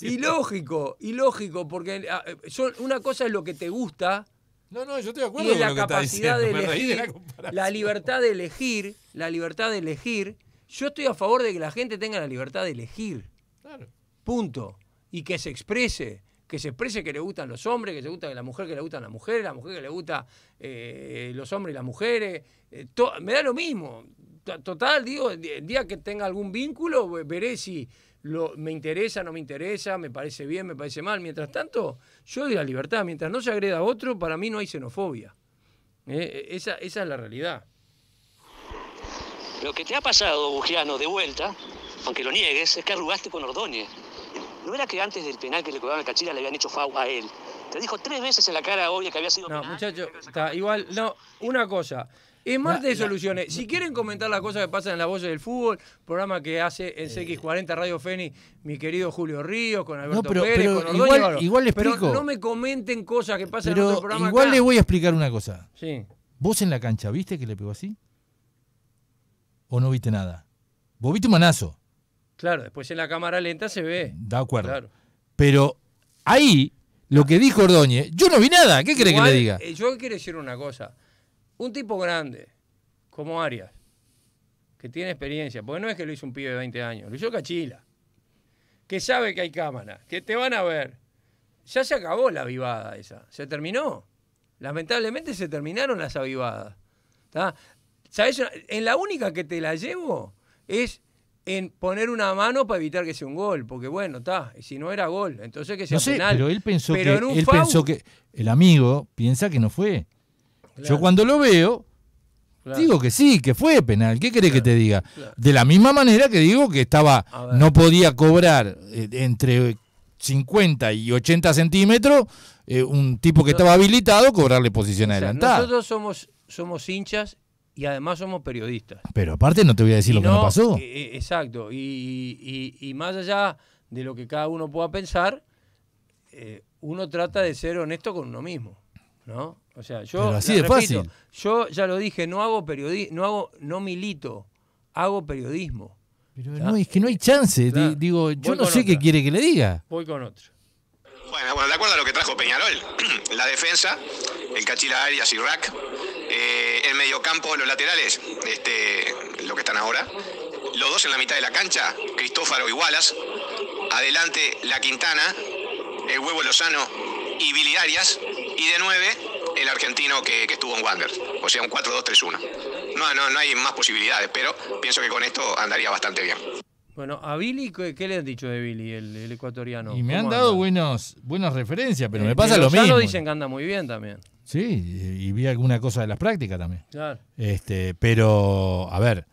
S3: y lógico, y lógico, porque ah, eh, son, una cosa es lo que te gusta. No, no, yo estoy de acuerdo la capacidad de elegir, la, libertad de elegir, la libertad de elegir. Yo estoy a favor de que la gente tenga la libertad de elegir. Claro. Punto. Y que se exprese que se exprese que le gustan los hombres, que se gusta la mujer que le gustan las mujeres, la mujer que le gusta eh, los hombres y las mujeres. Eh, me da lo mismo total, digo, el día que tenga algún vínculo, veré si lo, me interesa, no me interesa, me parece bien, me parece mal. Mientras tanto, yo doy la libertad. Mientras no se agreda a otro, para mí no hay xenofobia. Eh, eh, esa, es la realidad. Lo que te ha pasado, Bugiano, de vuelta, aunque lo niegues, es que arrugaste con Ordóñez. No era que antes del penal que le cobraban a Cachira le habían hecho FAU a él. Te dijo tres veces en la cara obvia que había sido. No, muchacho, está, igual, no, una cosa. Es más de soluciones. si quieren comentar las cosas que pasan en la voz del fútbol, programa que hace en eh. CX40 Radio Feni mi querido Julio Ríos, con Alberto Pérez, con igual, igual les explico. no me comenten cosas que pasan en otro programa. Igual le les voy a
S4: explicar una cosa. Sí. ¿Vos en la cancha viste que le pegó así? ¿O no viste nada? Vos viste un manazo.
S3: Claro, después en la cámara lenta se ve.
S4: De acuerdo. Pero ahí, lo que dijo Ordóñez, yo no vi nada. ¿Qué crees que le diga? Eh,
S3: yo quiero decir una cosa un tipo grande, como Arias, que tiene experiencia, porque no es que lo hizo un pibe de 20 años, lo hizo Cachila, que sabe que hay cámaras, que te van a ver. Ya se acabó la avivada esa, se terminó. Lamentablemente se terminaron las avivadas. ¿Sabes? En la única que te la llevo es en poner una mano para evitar que sea un gol, porque bueno, está, y si no era gol, entonces que sea no penal. Pero él pensó
S4: que el amigo piensa que no fue. Yo cuando lo veo, digo que sí, que fue penal. ¿Qué querés que te diga? De la misma manera que digo que estaba, no podía cobrar eh, entre 50 y 80 centímetros eh, un tipo que estaba habilitado cobrarle posición adelantada.
S3: Nosotros somos, somos hinchas y además somos periodistas. Pero aparte no te voy a decir lo que no pasó. Eh, exacto. y, y, más allá de lo que cada uno pueda pensar, uno trata de ser honesto con uno mismo. O sea, yo así de fácil. yo ya lo dije, no hago periodismo, no hago, no milito, hago periodismo.
S4: Pero no, es que no hay chance. Digo, yo no sé qué quiere que le diga. Voy con otro. Bueno, bueno, de acuerdo a lo que trajo Peñarol, la defensa, el Cachila Arias y Rack, el eh, mediocampo, los laterales, este, lo que están ahora, los dos en la mitad de la cancha, Cristófaro y Wallace, adelante la Quintana, el huevo Lozano y Billy Arias, y de 9 el argentino que, estuvo en Wander, o sea, un 4-2-3-1. No, hay más posibilidades, pero pienso que con esto andaría bastante bien.
S3: Bueno, a Billy, ¿qué, le han dicho de Billy, el, ecuatoriano? Y me han dado
S4: buenas referencias, pero eh, me pasa lo mismo.
S3: dicen que anda muy bien también.
S4: Sí, y, vi alguna cosa de las prácticas también. Claro. Este, pero, a ver,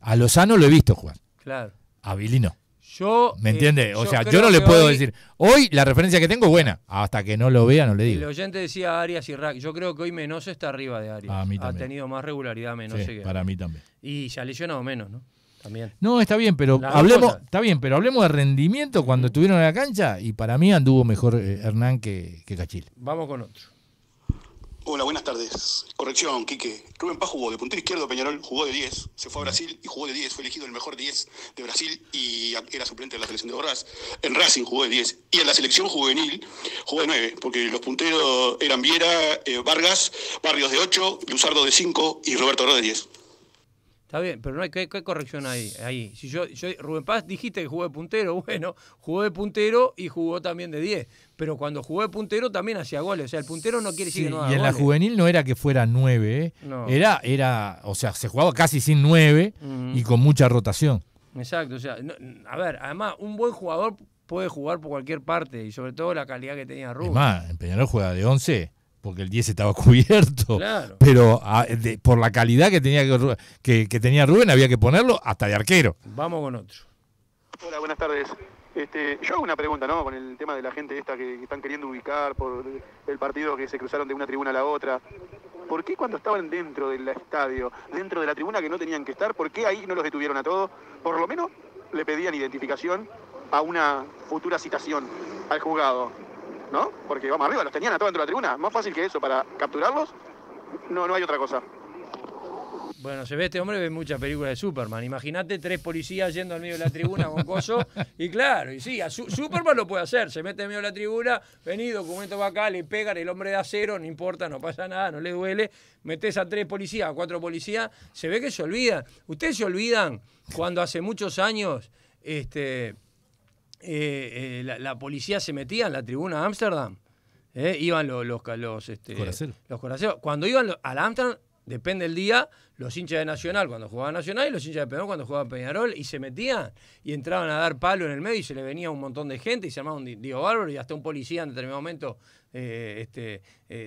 S4: a Lozano lo he visto jugar. Claro. A Billy no. Yo, ¿Me eh, entiende? o sea, yo no le puedo decir, hoy la referencia que tengo es buena, hasta que no lo vea no le digo. El
S3: oyente decía Arias y Rack, yo creo que hoy Menos está arriba de Arias. ha tenido más regularidad Menos. para mí también. Y se ha lesionado menos, ¿no? También.
S4: No, está bien, pero hablemos, está bien, pero hablemos de rendimiento cuando estuvieron en la cancha y para mí anduvo mejor eh, Hernán que, que Cachil. Vamos con otro.
S3: Hola, buenas tardes. Corrección,
S2: Quique. Rubén Paz jugó de puntero izquierdo, Peñarol jugó de 10, se fue a Brasil y jugó de 10, fue elegido el mejor 10 de Brasil y era suplente de la selección de Borras. En Racing jugó de 10 y en la selección juvenil jugó de 9, porque los punteros eran Viera, eh, Vargas, Barrios de 8, Luzardo
S4: de 5 y Roberto Oro de 10.
S3: Está bien, pero no hay ¿qué, corrección hay ahí. Si yo, yo, Rubén Paz dijiste que jugó de puntero, bueno, jugó de puntero y jugó también de 10. Pero cuando jugó de puntero también hacía goles. O sea, el puntero no quiere decir que no Y en la juvenil
S4: no era que fuera 9, ¿eh? era, era, o sea, se jugaba casi sin 9 y con mucha rotación.
S3: Exacto, o sea, a ver, además, un buen jugador puede jugar por cualquier parte y sobre todo la calidad que tenía Rubén. más,
S4: juega de 11 porque el 10 estaba cubierto. Pero ah, por la calidad que tenía, que, tenía Rubén, había que ponerlo hasta de arquero. Vamos con otro.
S2: Hola, buenas tardes. Este, yo hago una pregunta, ¿no? Con el tema de la gente esta que, que están queriendo ubicar por el partido que se cruzaron de una tribuna a la otra. ¿Por qué cuando estaban dentro del estadio, dentro de la tribuna que no tenían que estar, por qué ahí no los detuvieron a todos? Por lo menos le pedían identificación a una futura citación al juzgado. ¿no? Porque vamos arriba, los tenían a todos dentro de la tribuna. Más fácil que eso para capturarlos, no, no hay otra cosa.
S3: Bueno, se ve este hombre, ve muchas películas de Superman. Imagínate tres policías yendo al medio de la tribuna con coso. Y claro, y sí, a Superman lo puede hacer. Se mete en medio de la tribuna, vení, documento va acá, le pegan, el hombre de acero, no importa, no pasa nada, no le duele. Metes a tres policías, a cuatro policías, se ve que se olvidan. Ustedes se olvidan cuando hace muchos años este, eh, eh, la, policía se metía en la tribuna de Ámsterdam. Eh, iban los, los, este, los, coraceros. Cuando iban al Ámsterdam, depende el día, los hinchas de Nacional cuando jugaba Nacional y los hinchas de Peñarol cuando jugaban Peñarol y se metían y entraban a dar palo en el medio y se le venía un montón de gente y se armaba un digo bárbaro y hasta un policía en determinado momento este,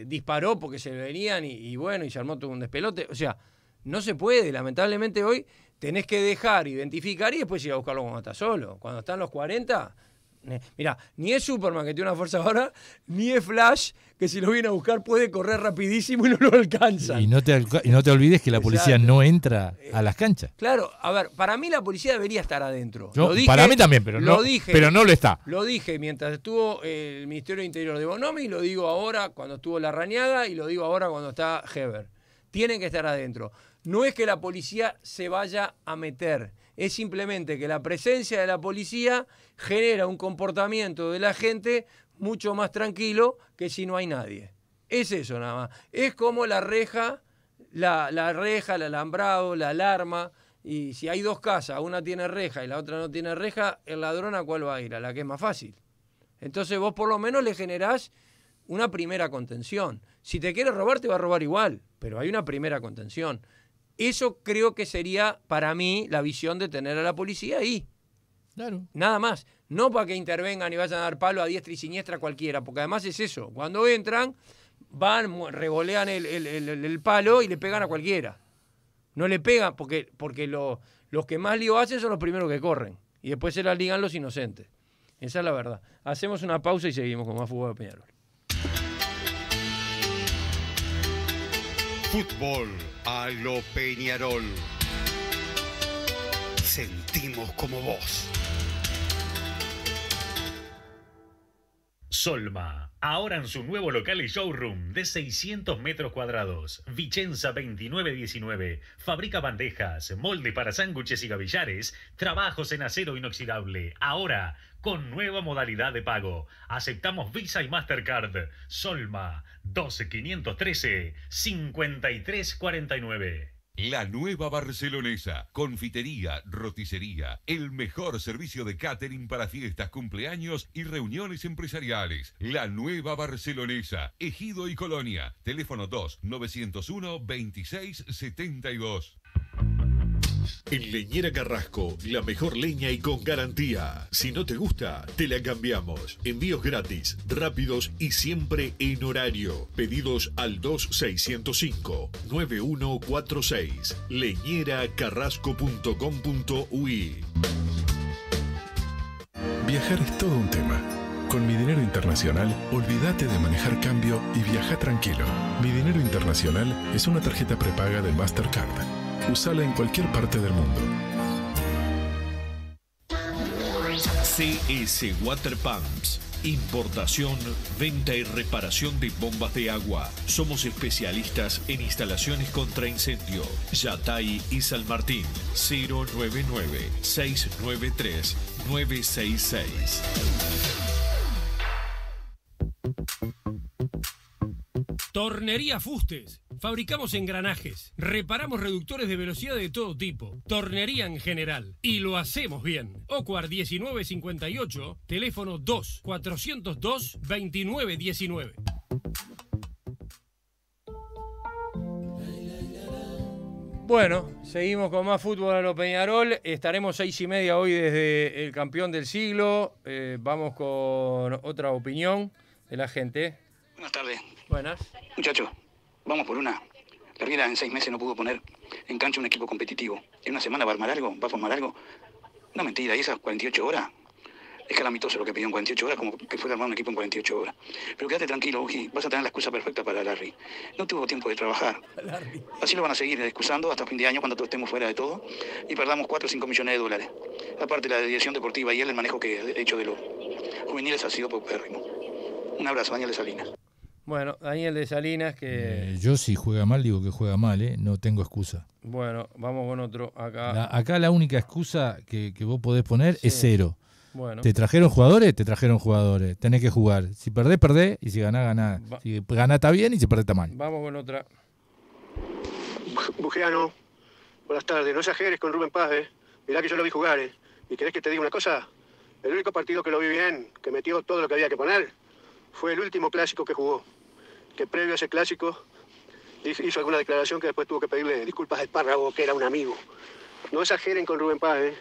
S3: disparó porque se le venían y, y, bueno, y se armó todo un despelote. O sea, no se puede, lamentablemente hoy tenés que dejar, identificar y después ir a buscarlo cuando estás solo. Cuando están los 40, Mira, ni es Superman que tiene una fuerza ahora, ni es Flash que si lo viene a buscar puede correr rapidísimo y no lo alcanza.
S4: Y no te, olvides que la policía no entra a las canchas.
S3: Claro, a ver, para mí la policía debería estar adentro. dije, para mí también, pero, no, pero no lo está. Lo dije mientras estuvo eh, el Ministerio de Interior de Bonomi, lo digo ahora cuando estuvo la rañada y lo digo ahora cuando está Heber. Tienen que estar adentro. No es que la policía se vaya a meter, es simplemente que la presencia de la policía genera un comportamiento de la gente mucho más tranquilo que si no hay nadie. Es eso nada más. Es como la reja, la, reja, el alambrado, la alarma. Y si hay dos casas, una tiene reja y la otra no tiene reja, el ladrón a cuál va a ir, a la que es más fácil. Entonces vos por lo menos le generás una primera contención. Si te quiere robar, te va a robar igual, pero hay una primera contención. Eso creo que sería para mí la visión de tener a la policía ahí. Claro. Nada más. No para que intervengan y vayan a dar palo a diestra y siniestra cualquiera, porque además es eso. Cuando entran, van, revolean el, palo y le pegan a cualquiera. No le pegan, porque, porque los que más lío hacen son los primeros que corren. Y después se la ligan los inocentes. Esa es la verdad. Hacemos una pausa y seguimos con más fútbol de Peñarol. Fútbol
S2: a lo Peñarol. Sentimos como vos. Solma, ahora en su nuevo local y showroom de 600 metros cuadrados, Vicenza 2919, fabrica bandejas, molde para sándwiches y gavillares, trabajos en acero inoxidable, ahora con nueva modalidad de pago. Aceptamos Visa y Mastercard. Solma 12513 5349. La nueva barcelonesa, confitería, roticería, el mejor servicio de catering para fiestas, cumpleaños y reuniones empresariales. La nueva barcelonesa, Ejido y Colonia, teléfono 2 901 2672 en Leñera Carrasco, la mejor leña y con garantía. Si no te gusta, te la cambiamos. Envíos gratis, rápidos y siempre en horario. Pedidos al 2605-9146. Leñeracarrasco.com.uy. Viajar es todo un tema. Con mi dinero internacional, olvídate de manejar cambio y viaja tranquilo. Mi dinero internacional es una tarjeta prepaga de Mastercard Usala en cualquier parte del mundo. CS Water Pumps. Importación, venta y reparación de bombas de agua. Somos especialistas en instalaciones contra incendio. Yatay y San Martín. 099 693 966.
S3: Tornería Fustes. Fabricamos engranajes, reparamos reductores de velocidad de todo tipo, tornería en general. Y lo hacemos bien. Ocuar 1958, teléfono 2-402-2919. Bueno, seguimos con más fútbol a lo Peñarol. Estaremos seis y media hoy desde el campeón del siglo. Eh, vamos con otra opinión de la gente. ¿eh?
S4: Buenas tardes. Buenas. Muchachos, vamos por una. Riera en seis meses no pudo poner en cancha un equipo competitivo. En una semana va a armar algo, va a formar algo. No,
S3: mentira, y esas 48 horas. Es calamitoso lo que pidió en 48 horas, como que fuera armar un equipo en 48 horas.
S4: Pero quédate tranquilo, Uji, vas a tener la excusa perfecta para Larry. No tuvo tiempo de trabajar. Así lo van a seguir excusando hasta fin de año cuando todos estemos fuera de todo y perdamos 4 o 5 millones de dólares. Aparte, la dirección deportiva y el manejo que ha hecho de los juveniles ha sido paupérrimo. Un abrazo, Daniel de Salinas.
S3: Bueno, Daniel de Salinas que...
S4: Eh, yo si juega mal digo que juega mal, ¿eh? no tengo excusa.
S3: Bueno, vamos con otro acá.
S4: acá la única excusa que, vos podés poner es cero. ¿Te trajeron jugadores? Te trajeron jugadores. Tenés que jugar. Si perdés, perdés. Y si ganás, ganás. Si ganás, está bien. Y si perdés, está mal.
S3: Vamos con otra. Bujeano, buenas tardes. No exageres con Rubén Paz, ¿eh? Mirá que yo lo vi jugar, ¿eh? ¿Y querés que te diga una cosa? El único partido que lo vi bien, que metió todo lo que había que poner, fue el último clásico que jugó que previo a ese clásico hizo alguna declaración que después tuvo que pedirle disculpas a párrafo, que era un amigo. No exageren con Rubén Paz, ¿eh?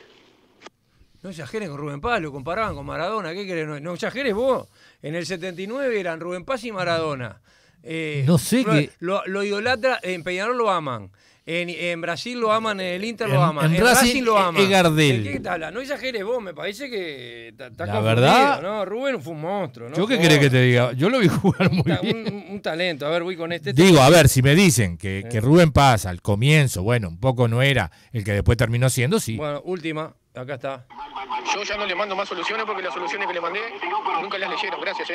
S3: No exageren con Rubén Paz, lo comparaban con Maradona. ¿Qué crees? No, exageres vos. En el 79 eran Rubén Paz y Maradona. Eh,
S4: no sé lo, qué.
S3: Lo, lo idolatra, en Peñarol lo aman. En, Brasil lo aman, en el Inter lo aman En, Brasil lo e aman. En Gardel. No exageres vos, me parece que está La verdad. ¿no? Rubén fue un monstruo. ¿no? ¿Yo qué querés que te
S4: diga? Yo lo vi jugar muy
S3: bien. Un, talento. A ver, voy con este. Digo, a ver,
S4: si me dicen eh. que, Rubén pasa al comienzo, bueno, un poco no era el que después terminó siendo, sí. Bueno,
S3: última. Acá está.
S4: Yo ya no le mando más soluciones porque las soluciones que le mandé nunca las leyeron. Gracias, eh.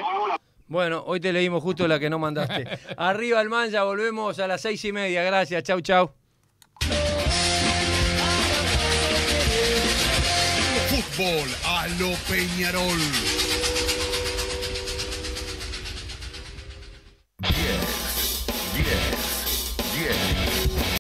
S3: Bueno, hoy te leímos justo la que no mandaste. Arriba, el ya volvemos a las seis y media. Gracias, chau, chau. fútbol a lo Peñarol.